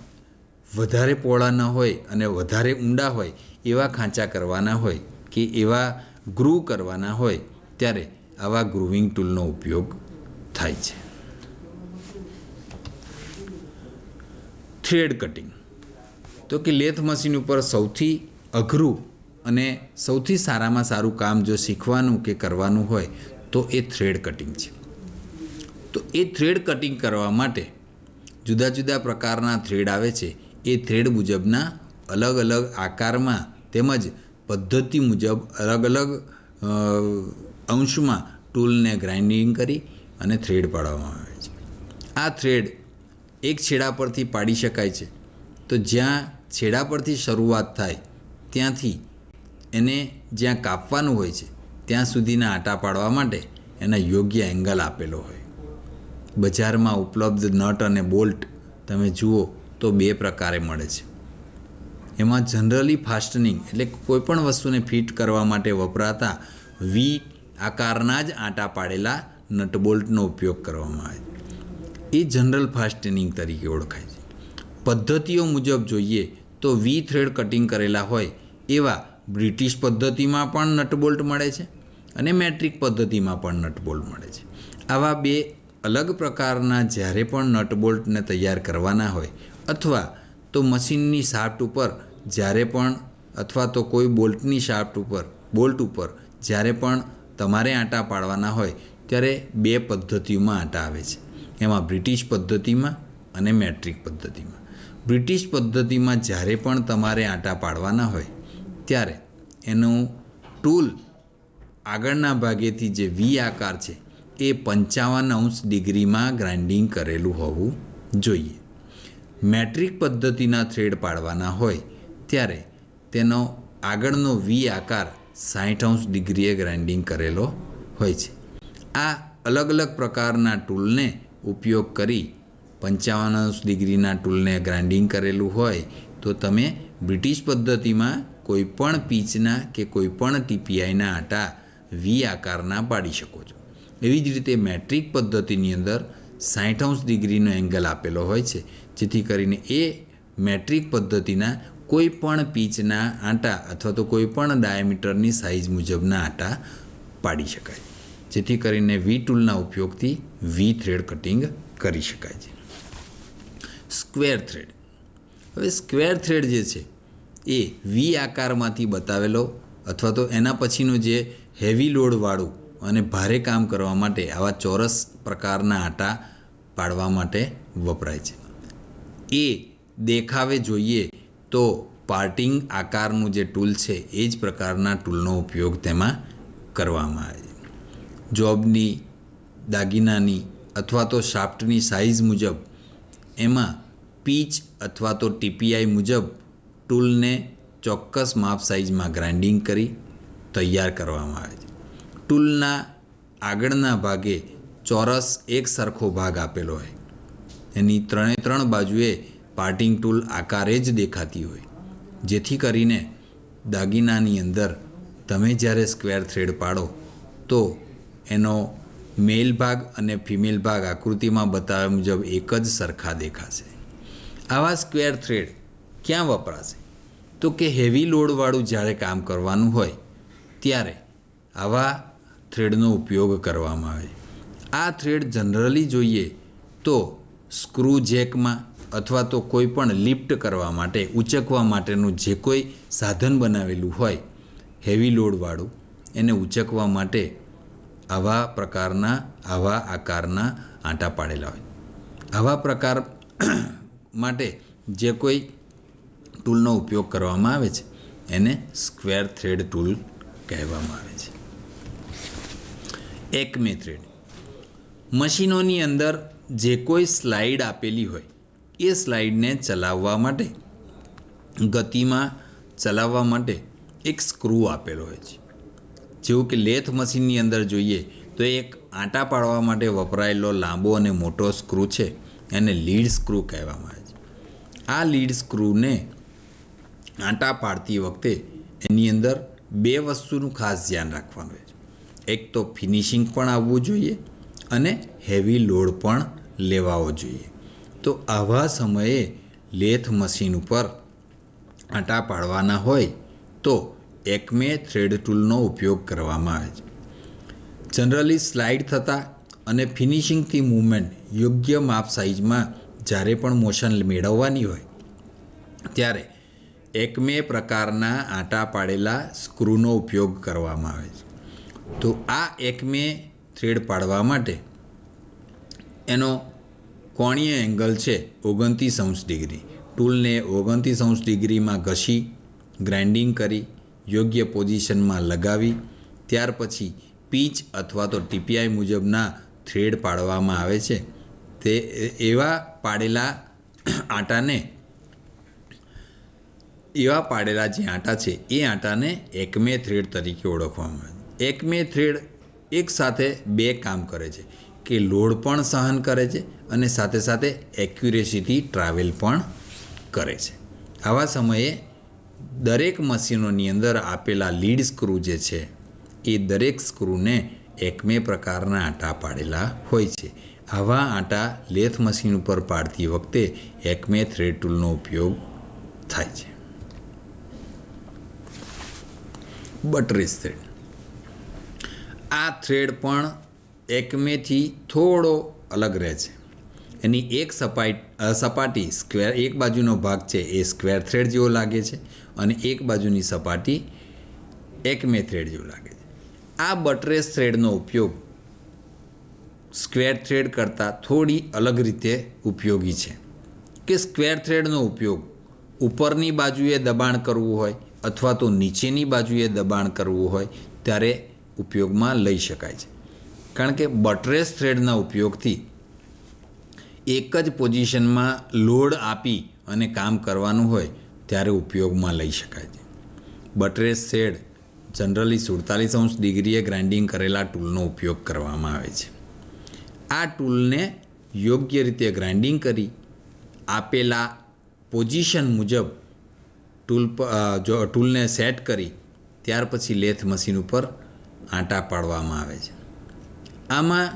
વધારે પહોળા ન હોય અને વધારે ઊંડા હોય એવા ખાંચા કરવાના હોય કે એવા ગ્રુ કરવાના હોય ત્યારે આવા ગ્રુવિંગ ટૂલનો ઉપયોગ થાય છે થ્રેડ કટિંગ તો કે લેથ મશીન ઉપર સૌથી અઘરું અને સૌથી સારામાં સારું કામ જો શીખવાનું કે કરવાનું હોય તો એ થ્રેડ કટિંગ છે તો એ થ્રેડ કટિંગ કરવા માટે જુદા જુદા પ્રકારના થ્રેડ આવે છે એ થ્રેડ મુજબના અલગ અલગ આકારમાં તેમજ પદ્ધતિ મુજબ અલગ અલગ અંશમાં ટૂલને ગ્રાઇન્ડિંગ કરી અને થ્રેડ પાડવામાં આવે છે આ થ્રેડ એક છેડા પરથી પાડી શકાય છે તો જ્યાં છેડા પરથી શરૂઆત થાય ત્યાંથી એને જ્યાં કાપવાનું હોય છે ત્યાં સુધીના આટા પાડવા માટે એના યોગ્ય એંગલ આપેલો હોય બજારમાં ઉપલબ્ધ નટ અને બોલ્ટ તમે જુઓ તો બે પ્રકારે મળે છે એમાં જનરલી ફાસ્ટનિંગ એટલે કોઈપણ વસ્તુને ફિટ કરવા માટે વપરાતા વી આકારના જ આંટા પાડેલા નટબોલ્ટનો ઉપયોગ કરવામાં આવે એ જનરલ ફાસ્ટનિંગ તરીકે ઓળખાય છે પદ્ધતિઓ મુજબ જોઈએ તો વી થ્રેડ કટિંગ કરેલા હોય એવા બ્રિટિશ પદ્ધતિમાં પણ નટબોલ્ટ મળે છે અને મેટ્રિક પદ્ધતિમાં પણ નટબોલ્ટ મળે છે આવા બે અલગ પ્રકારના જ્યારે પણ નટબોલ્ટને તૈયાર કરવાના હોય અથવા તો મશીનની સાટ ઉપર જ્યારે પણ અથવા તો કોઈ બોલ્ટની શાફ્ટ ઉપર બોલ્ટ ઉપર જ્યારે પણ તમારે આંટા પાડવાના હોય ત્યારે બે પદ્ધતિઓમાં આંટા આવે છે એમાં બ્રિટિશ પદ્ધતિમાં અને મેટ્રિક પદ્ધતિમાં બ્રિટિશ પદ્ધતિમાં જ્યારે પણ તમારે આંટા પાડવાના હોય ત્યારે એનું ટૂલ આગળના ભાગેથી જે વી આકાર છે એ પંચાવન અંશ ડિગ્રીમાં ગ્રાઇન્ડિંગ કરેલું હોવું જોઈએ મેટ્રિક પદ્ધતિના થ્રેડ પાડવાના હોય ત્યારે તેનો આગળનો વી આકાર સાઠ અંશ ડિગ્રીએ ગ્રાઇન્ડિંગ કરેલો હોય છે આ અલગ અલગ પ્રકારના ટૂલને ઉપયોગ કરી પંચાવન અંશ ડિગ્રીના ટૂલને ગ્રાઇન્ડિંગ કરેલું હોય તો તમે બ્રિટિશ પદ્ધતિમાં કોઈપણ પીચના કે કોઈપણ ટીપીઆઈના આટા વી આકારના પાડી શકો છો એવી જ રીતે મેટ્રિક પદ્ધતિની અંદર સાઠ અંશ ડિગ્રીનો એંગલ આપેલો હોય છે જેથી કરીને એ મેટ્રિક પદ્ધતિના કોઈપણ પીચના આંટા અથવા તો કોઈપણ ડાયામીટરની સાઇઝ મુજબના આંટા પાડી શકાય જેથી કરીને વી ટૂલના ઉપયોગથી વી થ્રેડ કટિંગ કરી શકાય છે સ્ક્વેર થ્રેડ હવે સ્ક્વેર થ્રેડ જે છે એ વી આકારમાંથી બતાવેલો અથવા તો એના પછીનું જે હેવી લોડવાળું અને ભારે કામ કરવા માટે આવા ચોરસ પ્રકારના આટા પાડવા માટે વપરાય છે એ દેખાવે જોઈએ તો પાર્ટિંગ આકારનું જે ટૂલ છે એ જ પ્રકારના ટૂલનો ઉપયોગ તેમાં કરવામાં આવે છે જોબની દાગીનાની અથવા તો શાફ્ટની સાઇઝ મુજબ એમાં પીચ અથવા તો ટીપીઆઈ મુજબ ટૂલને ચોક્કસ માપ સાઇઝમાં ગ્રાઇન્ડિંગ કરી તૈયાર કરવામાં આવે છે ટૂલના આગળના ભાગે ચોરસ એક સરખો ભાગ આપેલો હોય એની ત્રણે ત્રણ બાજુએ પાર્ટિંગ ટૂલ આકારે જ દેખાતી હોય જેથી કરીને દાગીનાની અંદર તમે જ્યારે સ્ક્વેર થ્રેડ પાડો તો એનો મેલ ભાગ અને ફિમેલ ભાગ આકૃતિમાં બતાવ્યા મુજબ એક જ સરખા દેખાશે આવા સ્ક્વેર થ્રેડ ક્યાં વપરાશે તો કે હેવી લોડવાળું જ્યારે કામ કરવાનું હોય ત્યારે આવા થ્રેડનો ઉપયોગ કરવામાં આવે આ થ્રેડ જનરલી જોઈએ તો સ્ક્રૂ જેકમાં અથવા તો કોઈ પણ લિફ્ટ કરવા માટે ઉચકવા માટેનું જે કોઈ સાધન બનાવેલું હોય હેવી લોડવાળું એને ઉચકવા માટે આવા પ્રકારના આવા આકારના આંટા પાડેલા હોય આવા પ્રકાર [CLEARS THROAT] માટે જે કોઈ ટૂલનો ઉપયોગ કરવામાં આવે છે એને સ્ક્વેર થ્રેડ ટૂલ કહેવામાં આવે છે એક મે થ્રેડ મશીનોની અંદર જે કોઈ સ્લાઇડ આપેલી હોય એ સ્લાઇડને ચલાવવા માટે ગતિમાં ચલાવવા માટે એક સ્ક્રૂ આપેલો હોય છે જેવું કે લેથ મશીનની અંદર જોઈએ તો એક આટા પાડવા માટે વપરાયેલો લાંબો અને મોટો સ્ક્રૂ છે એને લીડ સ્ક્રૂ કહેવામાં આવે છે આ લીડ સ્ક્રૂને આટા પાડતી વખતે એની અંદર બે વસ્તુનું ખાસ ધ્યાન રાખવાનું હોય છે એક તો ફિનિશિંગ પણ આવવું જોઈએ અને હેવી લોડ પણ લેવાવો જોઈએ તો આવા સમયે લેથ મશીન ઉપર આટા પાડવાના હોય તો એકમે થ્રેડ ટૂલનો ઉપયોગ કરવામાં આવે છે જનરલી સ્લાઇડ થતાં અને ફિનિશિંગથી મૂવમેન્ટ યોગ્ય માપ સાઇઝમાં જ્યારે પણ મોશન મેળવવાની હોય ત્યારે એકમે પ્રકારના આટા પાડેલા સ્ક્રૂનો ઉપયોગ કરવામાં આવે છે તો આ એકમે થ્રેડ પાડવા માટે એનો કોણીય એંગલ છે ઓગણત્રીસ અંશ ડિગ્રી ટૂલને ઓગણત્રીસ અંશ ડિગ્રીમાં ઘસી ગ્રાઇન્ડિંગ કરી યોગ્ય પોઝિશનમાં લગાવી ત્યાર પછી પીચ અથવા તો ટીપીઆઈ મુજબના થ્રેડ પાડવામાં આવે છે તે એવા પાડેલા આટાને એવા પાડેલા જે આટા છે એ આટાને એકમે થ્રેડ તરીકે ઓળખવામાં આવે છે એકમે થ્રેડ એકસાથે બે કામ કરે છે કે લોડ પણ સહન કરે છે અને સાથે સાથે એક્યુરેસીથી ટ્રાવેલ પણ કરે છે આવા સમયે દરેક મશીનોની અંદર આપેલા લીડ સ્ક્રૂ જે છે એ દરેક સ્ક્રૂને એકમે પ્રકારના આટા પાડેલા હોય છે આવા આટા લેથ મશીન ઉપર પાડતી વખતે એકમે થ્રેડ ટૂલનો ઉપયોગ થાય છે બટરી થ્રેડ આ થ્રેડ પણ એકમેથી થોડો અલગ રહે છે એની એક સપાટ સપાટી સ્ક્વેર એક બાજુનો ભાગ છે એ સ્ક્વેર થ્રેડ જેવો લાગે છે અને એક બાજુની સપાટી એકમે થ્રેડ જેવો લાગે છે આ બટરેસ થ્રેડનો ઉપયોગ સ્ક્વેર થ્રેડ કરતાં થોડી અલગ રીતે ઉપયોગી છે કે સ્ક્વેર થ્રેડનો ઉપયોગ ઉપરની બાજુએ દબાણ કરવું હોય અથવા તો નીચેની બાજુએ દબાણ કરવું હોય ત્યારે ઉપયોગમાં લઈ શકાય છે કારણ કે બટરેસ થ્રેડના ઉપયોગથી એક જ પોઝિશનમાં લોડ આપી અને કામ કરવાનું હોય ત્યારે ઉપયોગમાં લઈ શકાય છે બટરેસ થ્રેડ જનરલી સુડતાલીસ અંશ ડિગ્રીએ ગ્રાઇન્ડિંગ કરેલા ટૂલનો ઉપયોગ કરવામાં આવે છે આ ટૂલને યોગ્ય રીતે ગ્રાઇન્ડિંગ કરી આપેલા પોઝિશન મુજબ ટૂલ જો ટૂલને સેટ કરી ત્યાર પછી લેથ મશીન ઉપર આંટા પાડવામાં આવે છે આમાં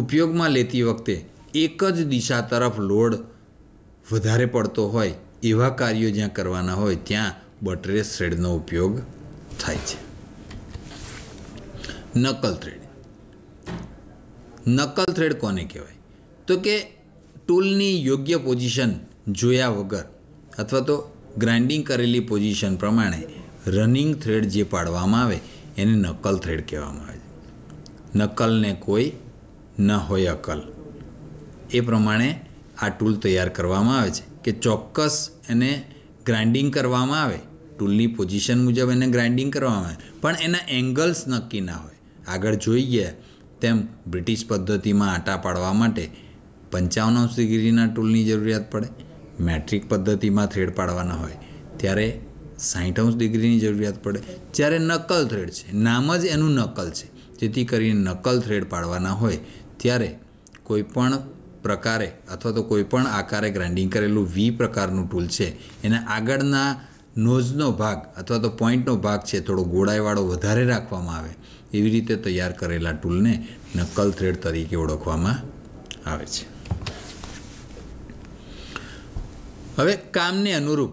ઉપયોગમાં લેતી વખતે એક જ દિશા તરફ લોડ વધારે પડતો હોય એવા કાર્યો જ્યાં કરવાના હોય ત્યાં બટરેસ થ્રેડનો ઉપયોગ થાય છે નકલ થ્રેડ નકલ થ્રેડ કોને કહેવાય તો કે ટૂલની યોગ્ય પોઝિશન જોયા વગર અથવા તો ગ્રાઇન્ડિંગ કરેલી પોઝિશન પ્રમાણે રનિંગ થ્રેડ જે પાડવામાં આવે એને નકલ થ્રેડ કહેવામાં આવે છે નકલને કોઈ ન હોય અકલ એ પ્રમાણે આ ટૂલ તૈયાર કરવામાં આવે છે કે ચોક્કસ એને ગ્રાઇન્ડિંગ કરવામાં આવે ટૂલની પોઝિશન મુજબ એને ગ્રાઇન્ડિંગ કરવામાં આવે પણ એના એંગલ્સ નક્કી ના હોય આગળ જોઈ ગયા તેમ બ્રિટિશ પદ્ધતિમાં આટા પાડવા માટે પંચાવન ડિગ્રીના ટૂલની જરૂરિયાત પડે મેટ્રિક પદ્ધતિમાં થ્રેડ પાડવાના હોય ત્યારે સાઠ ડિગ્રીની જરૂરિયાત પડે જ્યારે નકલ થ્રેડ છે નામ જ એનું નકલ છે જેથી કરીને નકલ થ્રેડ પાડવાના હોય ત્યારે કોઈપણ પ્રકારે અથવા તો કોઈપણ આકારે ગ્રાઇન્ડિંગ કરેલું વી પ્રકારનું ટૂલ છે એને આગળના નોઝનો ભાગ અથવા તો પોઈન્ટનો ભાગ છે થોડો ગોળાઈવાળો વધારે રાખવામાં આવે એવી રીતે તૈયાર કરેલા ટૂલને નકલ થ્રેડ તરીકે ઓળખવામાં આવે છે હવે કામને અનુરૂપ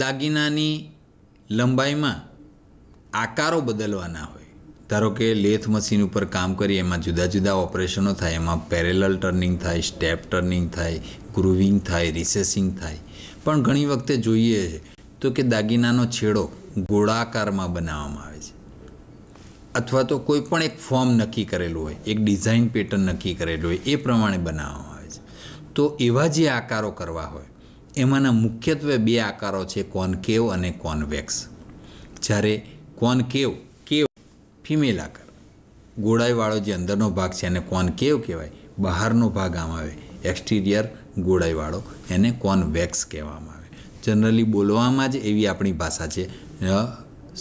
દાગીનાની લંબાઈમાં આકારો બદલવાના હોય ધારો કે લેથ મશીન ઉપર કામ કરી એમાં જુદા જુદા ઓપરેશનો થાય એમાં પેરેલલ ટર્નિંગ થાય સ્ટેપ ટર્નિંગ થાય ગ્રુવિંગ થાય રિસેસિંગ થાય પણ ઘણી વખતે જોઈએ છે તો કે દાગીનાનો છેડો ગોળાકારમાં બનાવવામાં આવે છે અથવા તો કોઈ પણ એક ફોર્મ નક્કી કરેલું હોય એક ડિઝાઇન પેટર્ન નક્કી કરેલું હોય એ પ્રમાણે બનાવવામાં આવે છે તો એવા જે આકારો કરવા હોય એમાંના મુખ્યત્વે બે આકારો છે કોનકેવ અને કોનવેક્સ જ્યારે કોનકેવ ફિમેલ આકાર ગોળાઈવાળો જે અંદરનો ભાગ છે એને કોન કેવ કહેવાય બહારનો ભાગ આમ આવે એક્સટીરિયર ગોળાઈવાળો એને કોનવેક્સ કહેવામાં આવે જનરલી બોલવામાં જ એવી આપણી ભાષા છે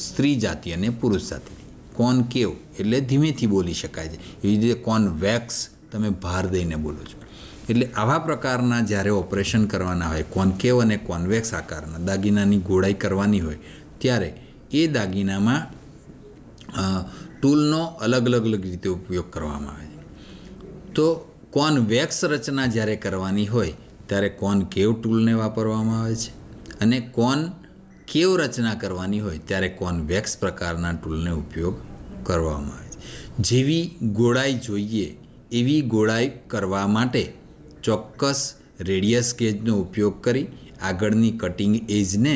સ્ત્રી જાતિ અને પુરુષ જાતિ કોન કેવ એટલે ધીમેથી બોલી શકાય છે એવી રીતે વેક્સ તમે ભાર દઈને બોલો છો એટલે આવા પ્રકારના જ્યારે ઓપરેશન કરવાના હોય કોનકેવ અને કોન્વેક્સ આકારના દાગીનાની ગોળાઈ કરવાની હોય ત્યારે એ દાગીનામાં ટૂલનો અલગ અલગ અલગ રીતે ઉપયોગ કરવામાં આવે છે તો કોન વેક્સ રચના જ્યારે કરવાની હોય ત્યારે કોન કેવ ટૂલને વાપરવામાં આવે છે અને કોન કેવ રચના કરવાની હોય ત્યારે કોન વેક્સ પ્રકારના ટૂલને ઉપયોગ કરવામાં આવે છે જેવી ગોળાઈ જોઈએ એવી ગોળાઈ કરવા માટે ચોક્કસ રેડિયસ ગેજનો ઉપયોગ કરી આગળની કટિંગ એજને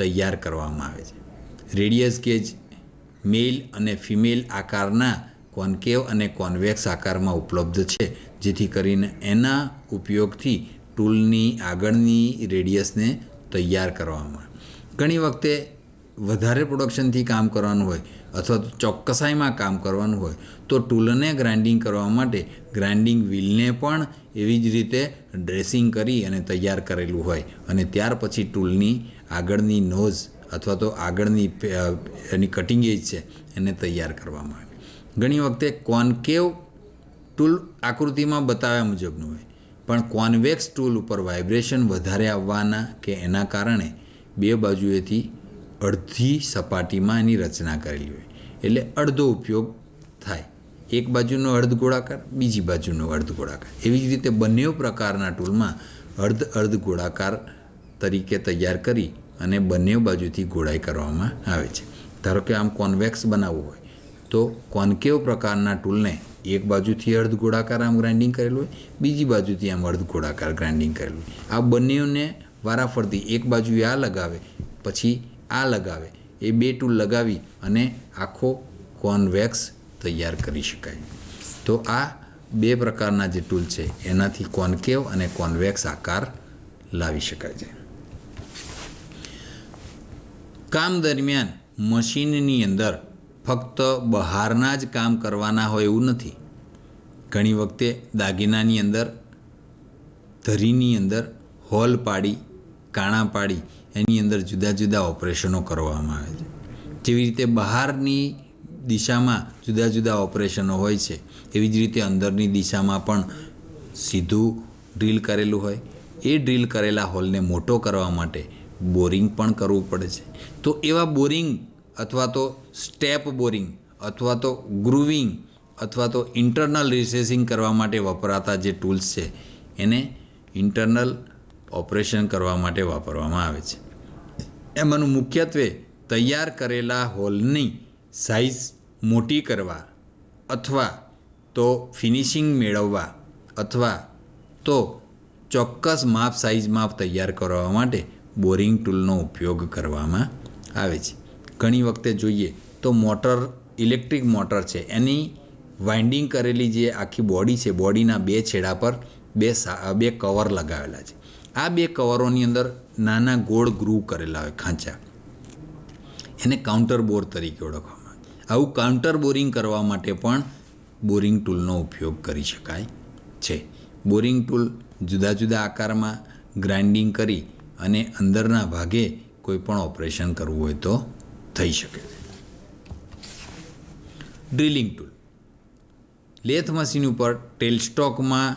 તૈયાર કરવામાં આવે છે રેડિયસ ગેજ મેલ અને ફિમેલ આકારના કોન્કેવ અને કોન્વેક્સ આકારમાં ઉપલબ્ધ છે જેથી કરીને એના ઉપયોગથી ટૂલની આગળની રેડિયસને તૈયાર કરવામાં ઘણી વખતે વધારે પ્રોડક્શનથી કામ કરવાનું હોય અથવા તો ચોક્કસાઈમાં કામ કરવાનું હોય તો ટૂલને ગ્રાઇન્ડિંગ કરવા માટે ગ્રાઇન્ડિંગ વ્હીલને પણ એવી જ રીતે ડ્રેસિંગ કરી અને તૈયાર કરેલું હોય અને ત્યાર પછી ટૂલની આગળની નોઝ અથવા તો આગળની એની કટિંગ એજ છે એને તૈયાર કરવામાં આવે ઘણી વખતે કોન્કેવ ટૂલ આકૃતિમાં બતાવ્યા મુજબનું હોય પણ કોનવેક્સ ટૂલ ઉપર વાઇબ્રેશન વધારે આવવાના કે એના કારણે બે બાજુએથી અડધી સપાટીમાં એની રચના કરેલી હોય એટલે અડધો ઉપયોગ થાય એક બાજુનો અર્ધ ગોળાકાર બીજી બાજુનો અર્ધ ગોળાકાર એવી જ રીતે બંને પ્રકારના ટૂલમાં અર્ધ અર્ધ ગોળાકાર તરીકે તૈયાર કરી અને બંને બાજુથી ગોળાઈ કરવામાં આવે છે ધારો કે આમ કોન્વેક્સ બનાવવું હોય તો કોનકેવ પ્રકારના ટૂલને એક બાજુથી અર્ધ ગોળાકાર આમ ગ્રાઇન્ડિંગ કરેલું હોય બીજી બાજુથી આમ અર્ધ ગોળાકાર ગ્રાઇન્ડિંગ કરેલું હોય આ બંનેઓને વારાફરતી એક બાજુએ આ લગાવે પછી આ લગાવે એ બે ટૂલ લગાવી અને આખો કોન્વેક્સ તૈયાર કરી શકાય તો આ બે પ્રકારના જે ટૂલ છે એનાથી કોનકેવ અને કોન્વેક્સ આકાર લાવી શકાય છે કામ દરમિયાન મશીનની અંદર ફક્ત બહારના જ કામ કરવાના હોય એવું નથી ઘણી વખતે દાગીનાની અંદર ધરીની અંદર હોલ પાડી કાણા પાડી એની અંદર જુદા જુદા ઓપરેશનો કરવામાં આવે છે જેવી રીતે બહારની દિશામાં જુદા જુદા ઓપરેશનો હોય છે એવી જ રીતે અંદરની દિશામાં પણ સીધું ડ્રીલ કરેલું હોય એ ડ્રીલ કરેલા હોલને મોટો કરવા માટે બોરિંગ પણ કરવું પડે છે તો એવા બોરિંગ અથવા તો સ્ટેપ બોરિંગ અથવા તો ગ્રુવિંગ અથવા તો ઇન્ટરનલ રિસેસિંગ કરવા માટે વપરાતા જે ટૂલ્સ છે એને ઇન્ટરનલ ઓપરેશન કરવા માટે વાપરવામાં આવે છે એમાંનું મુખ્યત્વે તૈયાર કરેલા હોલની સાઇઝ મોટી કરવા અથવા તો ફિનિશિંગ મેળવવા અથવા તો ચોક્કસ માપ માપ તૈયાર કરવા માટે બોરિંગ ટૂલનો ઉપયોગ કરવામાં આવે છે ઘણી વખતે જોઈએ તો મોટર ઇલેક્ટ્રિક મોટર છે એની વાઇન્ડિંગ કરેલી જે આખી બોડી છે બોડીના બે છેડા પર બે બે કવર લગાવેલા છે આ બે કવરોની અંદર નાના ગોળ ગ્રૂવ કરેલા હોય ખાંચા એને કાઉન્ટર બોર તરીકે ઓળખવામાં આવે આવું કાઉન્ટર બોરિંગ કરવા માટે પણ બોરિંગ ટૂલનો ઉપયોગ કરી શકાય છે બોરિંગ ટૂલ જુદા જુદા આકારમાં ગ્રાઇન્ડિંગ કરી અને અંદરના ભાગે કોઈ પણ ઓપરેશન કરવું હોય તો થઈ શકે ડ્રિલિંગ ટૂલ લેથ મશીન ઉપર ટેલસ્ટોકમાં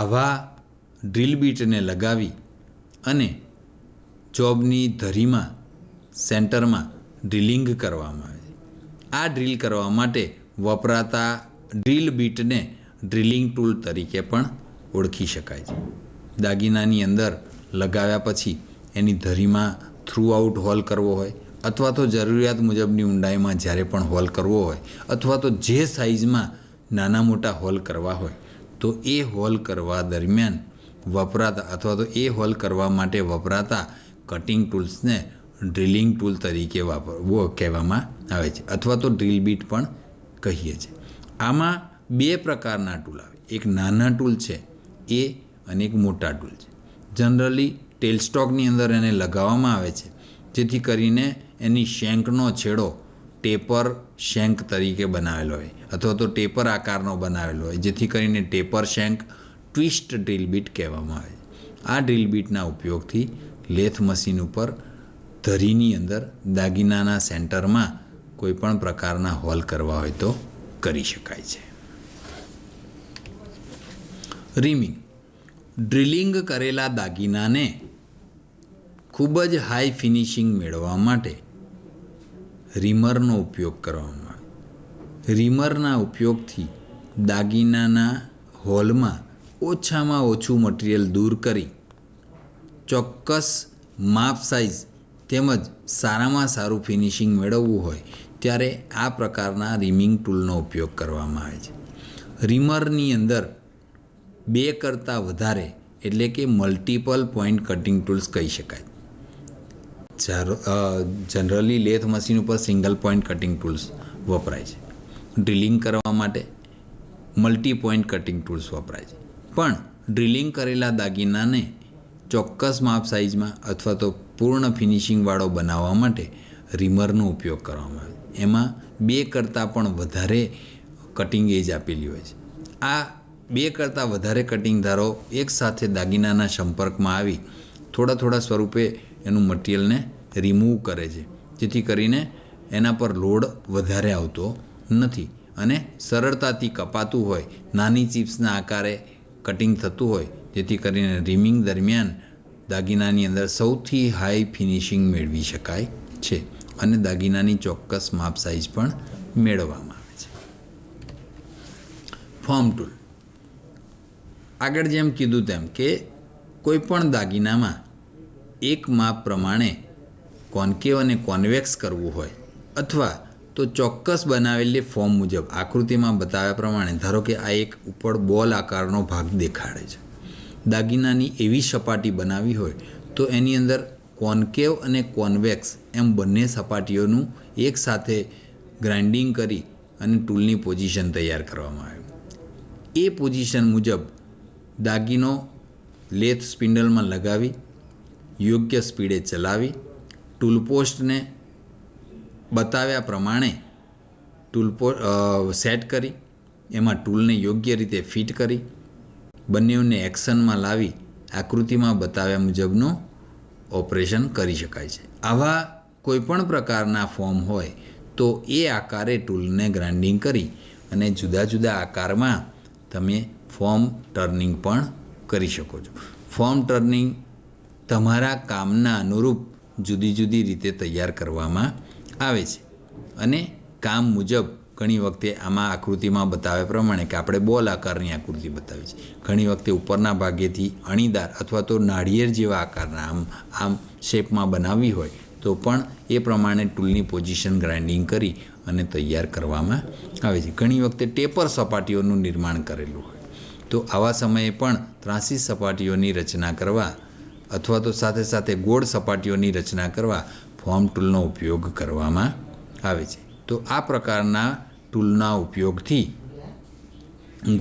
આવા ડ્રિલ બીટને લગાવી અને જોબની ધરીમાં સેન્ટરમાં ડ્રિલિંગ કરવામાં આવે છે આ ડ્રિલ કરવા માટે વપરાતા ડ્રિલ બીટને ડ્રિલિંગ ટૂલ તરીકે પણ ઓળખી શકાય છે દાગીનાની અંદર લગાવ્યા પછી એની ધરીમાં થ્રુઆઉટ હોલ કરવો હોય અથવા તો જરૂરિયાત મુજબની ઊંડાઈમાં જ્યારે પણ હોલ કરવો હોય અથવા તો જે સાઇઝમાં નાના મોટા હોલ કરવા હોય તો એ હોલ કરવા દરમિયાન વપરાતા અથવા તો એ હોલ કરવા માટે વપરાતા કટિંગ ટૂલ્સને ડ્રિલિંગ ટૂલ તરીકે વાપરવો કહેવામાં આવે છે અથવા તો ડ્રિલ બીટ પણ કહીએ છીએ આમાં બે પ્રકારના ટૂલ આવે એક નાના ટૂલ છે એ અને એક મોટા ટૂલ છે જનરલી ટેલસ્ટોકની અંદર એને લગાવવામાં આવે છે જેથી કરીને એની શેન્કનો છેડો ટેપર શેન્ક તરીકે બનાવેલો હોય અથવા તો ટેપર આકારનો બનાવેલો હોય જેથી કરીને taper shank twist drill bit કહેવામાં આવે આ ડ્રીલ બીટના ઉપયોગથી લેથ મશીન ઉપર ધરીની અંદર દાગીનાના સેન્ટરમાં કોઈપણ પ્રકારના હોલ કરવા હોય તો કરી શકાય છે રીમિંગ ડ્રિલિંગ કરેલા દાગીનાને ખૂબ જ હાઈ ફિનિશિંગ મેળવવા માટે રીમરનો ઉપયોગ કરવામાં આવે રીમરના ઉપયોગથી દાગીનાના હોલમાં ઓછામાં ઓછું મટીરિયલ દૂર કરી ચોક્કસ માપ સાઇઝ તેમજ સારામાં સારું ફિનિશિંગ મેળવવું હોય ત્યારે આ પ્રકારના રીમિંગ ટૂલનો ઉપયોગ કરવામાં આવે છે રીમરની અંદર બે કરતાં વધારે એટલે કે મલ્ટિપલ પોઈન્ટ કટિંગ ટૂલ્સ કહી શકાય જનરલી લેથ મશીન ઉપર સિંગલ પોઈન્ટ કટિંગ ટૂલ્સ વપરાય છે ડ્રિલિંગ કરવા માટે મલ્ટી પોઈન્ટ કટિંગ ટૂલ્સ વપરાય છે પણ ડ્રિલિંગ કરેલા દાગીનાને ચોક્કસ માપ સાઇઝમાં અથવા તો પૂર્ણ ફિનિશિંગવાળો બનાવવા માટે રીમરનો ઉપયોગ કરવામાં આવે એમાં બે કરતાં પણ વધારે કટિંગ એજ આપેલી હોય છે આ બે કરતાં વધારે કટિંગધારો એકસાથે દાગીનાના સંપર્કમાં આવી થોડા થોડા સ્વરૂપે એનું મટીરિયલને રિમૂવ કરે છે જેથી કરીને એના પર લોડ વધારે આવતો નથી અને સરળતાથી કપાતું હોય નાની ચિપ્સના આકારે કટિંગ થતું હોય જેથી કરીને રિમિંગ દરમિયાન દાગીનાની અંદર સૌથી હાઈ ફિનિશિંગ મેળવી શકાય છે અને દાગીનાની ચોક્કસ માપ સાઇઝ પણ મેળવવામાં આવે છે ફોર્મ ટૂલ આગળ જેમ કીધું તેમ કે કોઈપણ દાગીનામાં એક માપ પ્રમાણે કોનકેવ અને કોન્વેક્સ કરવું હોય અથવા તો ચોક્કસ બનાવેલી ફોર્મ મુજબ આકૃતિમાં બતાવ્યા પ્રમાણે ધારો કે આ એક ઉપર બોલ આકારનો ભાગ દેખાડે છે દાગીનાની એવી સપાટી બનાવી હોય તો એની અંદર કોનકેવ અને કોન્વેક્સ એમ બંને સપાટીઓનું એક સાથે ગ્રાઇન્ડિંગ કરી અને ટૂલની પોઝિશન તૈયાર કરવામાં આવે એ પોઝિશન મુજબ દાગીનો લેથ સ્પિન્ડલમાં લગાવી યોગ્ય સ્પીડે ચલાવી ટૂલપોસ્ટને બતાવ્યા પ્રમાણે ટૂલપો સેટ કરી એમાં ટૂલને યોગ્ય રીતે ફિટ કરી બંનેઓને એક્શનમાં લાવી આકૃતિમાં બતાવ્યા મુજબનું ઓપરેશન કરી શકાય છે આવા કોઈપણ પ્રકારના ફોર્મ હોય તો એ આકારે ટૂલને ગ્રાઇન્ડિંગ કરી અને જુદા જુદા આકારમાં તમે ફોર્મ ટર્નિંગ પણ કરી શકો છો ફોર્મ ટર્નિંગ તમારા કામના અનુરૂપ જુદી જુદી રીતે તૈયાર કરવામાં આવે છે અને કામ મુજબ ઘણી વખતે આમાં આકૃતિમાં બતાવ્યા પ્રમાણે કે આપણે બોલ આકારની આકૃતિ બતાવી છે ઘણી વખતે ઉપરના ભાગેથી અણીદાર અથવા તો નાળિયેર જેવા આકારના આમ આમ શેપમાં બનાવવી હોય તો પણ એ પ્રમાણે ટૂલની પોઝિશન ગ્રાઇન્ડિંગ કરી અને તૈયાર કરવામાં આવે છે ઘણી વખતે ટેપર સપાટીઓનું નિર્માણ કરેલું હોય તો આવા સમયે પણ ત્રાસી સપાટીઓની રચના કરવા અથવા તો સાથે સાથે ગોળ સપાટીઓની રચના કરવા ફોર્મ ટૂલનો ઉપયોગ કરવામાં આવે છે તો આ પ્રકારના ટૂલના ઉપયોગથી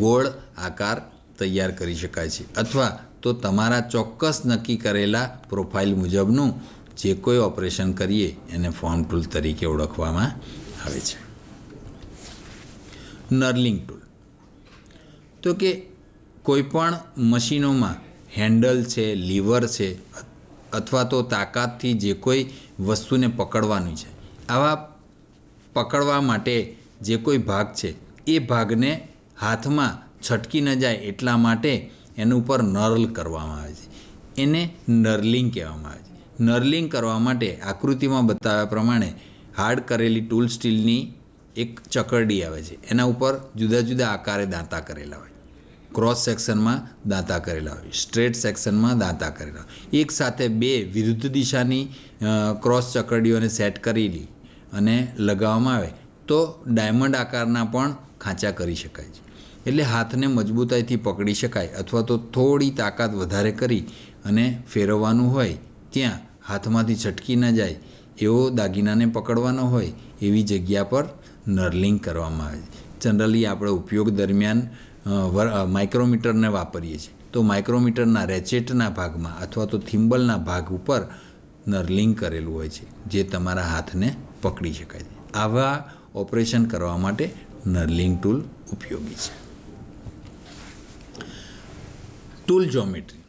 ગોળ આકાર તૈયાર કરી શકાય છે અથવા તો તમારા ચોક્કસ નક્કી કરેલા પ્રોફાઇલ મુજબનું જે કોઈ ઓપરેશન કરીએ એને ફોર્મ ટૂલ તરીકે ઓળખવામાં આવે છે નર્લિંગ ટૂલ તો કે કોઈપણ મશીનોમાં હેન્ડલ છે લીવર છે અથવા તો તાકાતથી જે કોઈ વસ્તુને પકડવાની છે આવા પકડવા માટે જે કોઈ ભાગ છે એ ભાગને હાથમાં છટકી ન જાય એટલા માટે એનું ઉપર નર્લ કરવામાં આવે છે એને નર્લિંગ કહેવામાં આવે છે નર્લિંગ કરવા માટે આકૃતિમાં બતાવ્યા પ્રમાણે હાર્ડ કરેલી ટૂલ સ્ટીલની એક ચકરડી આવે છે એના ઉપર જુદા જુદા આકારે દાંતા કરેલા હોય ક્રોસ સેક્શનમાં દાંતા કરેલા હોય સ્ટ્રેટ સેક્શનમાં દાંતા કરેલા હોય એક સાથે બે વિરુદ્ધ દિશાની ક્રોસ ચકડીઓને સેટ કરેલી અને લગાવવામાં આવે તો ડાયમંડ આકારના પણ ખાંચા કરી શકાય છે એટલે હાથને મજબૂતાઈથી પકડી શકાય અથવા તો થોડી તાકાત વધારે કરી અને ફેરવવાનું હોય ત્યાં હાથમાંથી છટકી ન જાય એવો દાગીનાને પકડવાનો હોય એવી જગ્યા પર નર્લિંગ કરવામાં આવે છે જનરલી આપણે ઉપયોગ દરમિયાન માઇક્રોમીટરને વાપરીએ છીએ તો માઇક્રોમીટરના રેચેટના ભાગમાં અથવા તો થિમ્બલના ભાગ ઉપર નર્લિંગ કરેલું હોય છે જે તમારા હાથને પકડી શકાય છે આવા ઓપરેશન કરવા માટે નર્લિંગ ટૂલ ઉપયોગી છે ટૂલ જોમેટ્રી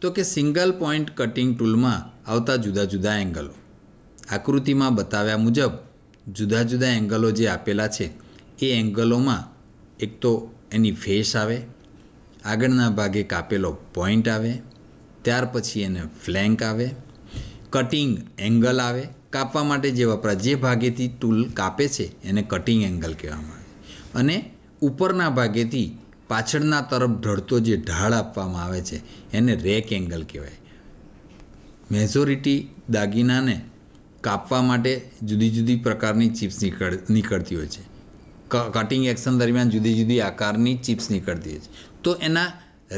તો કે સિંગલ પોઈન્ટ કટિંગ ટૂલમાં આવતા જુદા જુદા એંગલો આકૃતિમાં બતાવ્યા મુજબ જુદા જુદા એંગલો જે આપેલા છે એ એંગલોમાં એક તો એની ફેસ આવે આગળના ભાગે કાપેલો પોઈન્ટ આવે ત્યાર પછી એને ફ્લેન્ક આવે કટિંગ એંગલ આવે કાપવા માટે જે વપરાય જે ભાગેથી ટૂલ કાપે છે એને કટિંગ એંગલ કહેવામાં આવે અને ઉપરના ભાગેથી પાછળના તરફ ઢળતો જે ઢાળ આપવામાં આવે છે એને રેક એંગલ કહેવાય મેજોરિટી દાગીનાને કાપવા માટે જુદી જુદી પ્રકારની ચિપ્સ નીકળ નીકળતી હોય છે કટિંગ એક્શન દરમિયાન જુદી જુદી આકારની ચિપ્સ નીકળતી હોય છે તો એના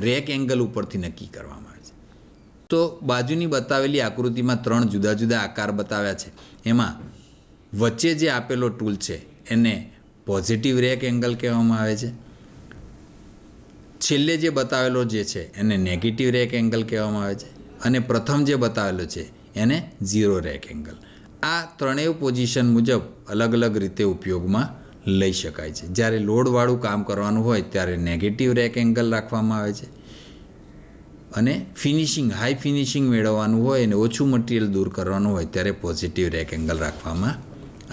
રેક એંગલ ઉપરથી નક્કી કરવામાં આવે છે તો બાજુની બતાવેલી આકૃતિમાં ત્રણ જુદા જુદા આકાર બતાવ્યા છે એમાં વચ્ચે જે આપેલો ટૂલ છે એને પોઝિટિવ રેક એંગલ કહેવામાં આવે છે છેલ્લે જે બતાવેલો જે છે એને નેગેટિવ રેક એંગલ કહેવામાં આવે છે અને પ્રથમ જે બતાવેલો છે એને ઝીરો રેક એંગલ આ ત્રણેય પોઝિશન મુજબ અલગ અલગ રીતે ઉપયોગમાં લઈ શકાય છે જ્યારે લોડવાળું કામ કરવાનું હોય ત્યારે નેગેટિવ રેક એંગલ રાખવામાં આવે છે અને ફિનિશિંગ હાઈ ફિનિશિંગ મેળવવાનું હોય અને ઓછું મટીરિયલ દૂર કરવાનું હોય ત્યારે પોઝિટિવ રેક એંગલ રાખવામાં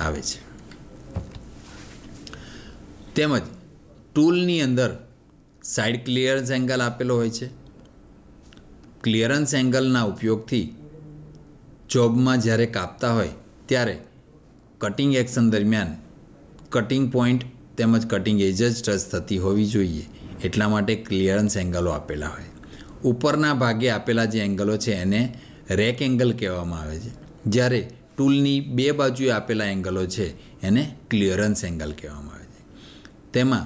આવે છે તેમજ ટૂલની અંદર સાઇડ ક્લિયરન્સ એંગલ આપેલો હોય છે ક્લિયરન્સ એંગલના ઉપયોગથી જોબમાં જ્યારે કાપતા હોય ત્યારે કટિંગ એક્શન દરમિયાન કટિંગ પોઈન્ટ તેમજ કટિંગ એજ જ ટચ થતી હોવી જોઈએ એટલા માટે ક્લિયરન્સ એંગલો આપેલા હોય ઉપરના ભાગે આપેલા જે એંગલો છે એને રેક એંગલ કહેવામાં આવે છે જ્યારે ટૂલની બે બાજુએ આપેલા એંગલો છે એને ક્લિયરન્સ એંગલ કહેવામાં આવે છે તેમાં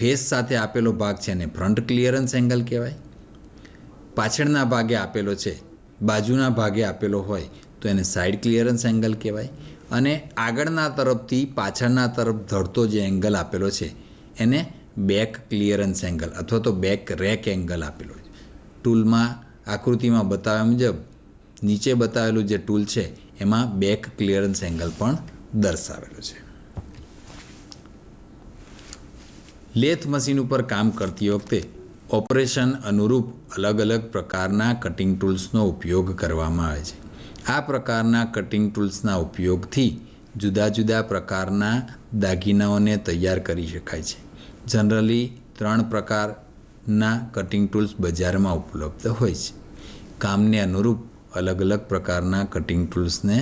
ફેસ સાથે આપેલો ભાગ છે એને ફ્રન્ટ ક્લિયરન્સ એંગલ કહેવાય પાછળના ભાગે આપેલો છે બાજુના ભાગે આપેલો હોય તો એને સાઇડ ક્લિયરન્સ એંગલ કહેવાય અને આગળના તરફથી પાછળના તરફ ધરતો જે એંગલ આપેલો છે એને બેક ક્લિયરન્સ એંગલ અથવા તો બેક રેક એંગલ આપેલો છે ટૂલમાં આકૃતિમાં બતાવ્યા મુજબ નીચે બતાવેલું જે ટૂલ છે એમાં બેક ક્લિયરન્સ એંગલ પણ દર્શાવેલો છે લેથ મશીન ઉપર કામ કરતી વખતે ઓપરેશન અનુરૂપ અલગ અલગ પ્રકારના કટિંગ ટૂલ્સનો ઉપયોગ કરવામાં આવે છે આ પ્રકારના કટિંગ ટૂલ્સના ઉપયોગથી જુદા જુદા પ્રકારના દાગીનાઓને તૈયાર કરી શકાય છે જનરલી ત્રણ પ્રકારના કટિંગ ટૂલ્સ બજારમાં ઉપલબ્ધ હોય છે કામને અનુરૂપ અલગ અલગ પ્રકારના કટિંગ ટૂલ્સને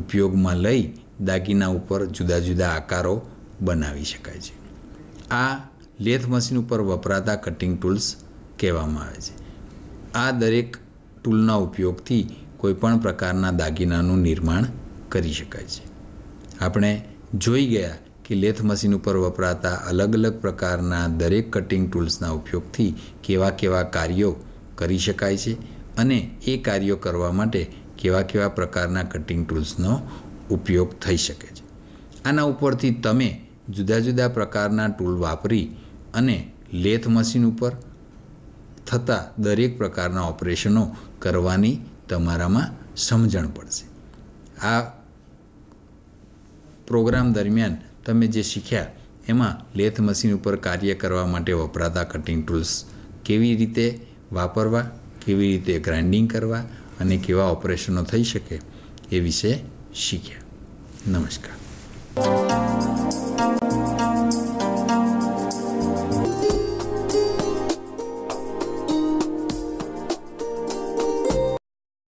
ઉપયોગમાં લઈ દાગીના ઉપર જુદા જુદા આકારો બનાવી શકાય છે આ લેથ મશીન ઉપર વપરાતા કટિંગ ટૂલ્સ કહેવામાં આવે છે આ દરેક ટૂલના ઉપયોગથી કોઈપણ પ્રકારના દાગીનાનું નિર્માણ કરી શકાય છે આપણે જોઈ ગયા કે લેથ મશીન ઉપર વપરાતા અલગ અલગ પ્રકારના દરેક કટિંગ ટૂલ્સના ઉપયોગથી કેવા કેવા કાર્યો કરી શકાય છે અને એ કાર્યો કરવા માટે કેવા કેવા પ્રકારના કટિંગ ટૂલ્સનો ઉપયોગ થઈ શકે છે આના ઉપરથી તમે જુદા જુદા પ્રકારના ટૂલ વાપરી અને લેથ મશીન ઉપર થતા દરેક પ્રકારના ઓપરેશનો કરવાની તમારામાં સમજણ પડશે આ પ્રોગ્રામ દરમિયાન તમે જે શીખ્યા એમાં લેથ મશીન ઉપર કાર્ય કરવા માટે વપરાતા કટિંગ ટૂલ્સ કેવી રીતે વાપરવા કેવી રીતે ગ્રાઇન્ડિંગ કરવા અને કેવા ઓપરેશનો થઈ શકે એ વિશે શીખ્યા નમસ્કાર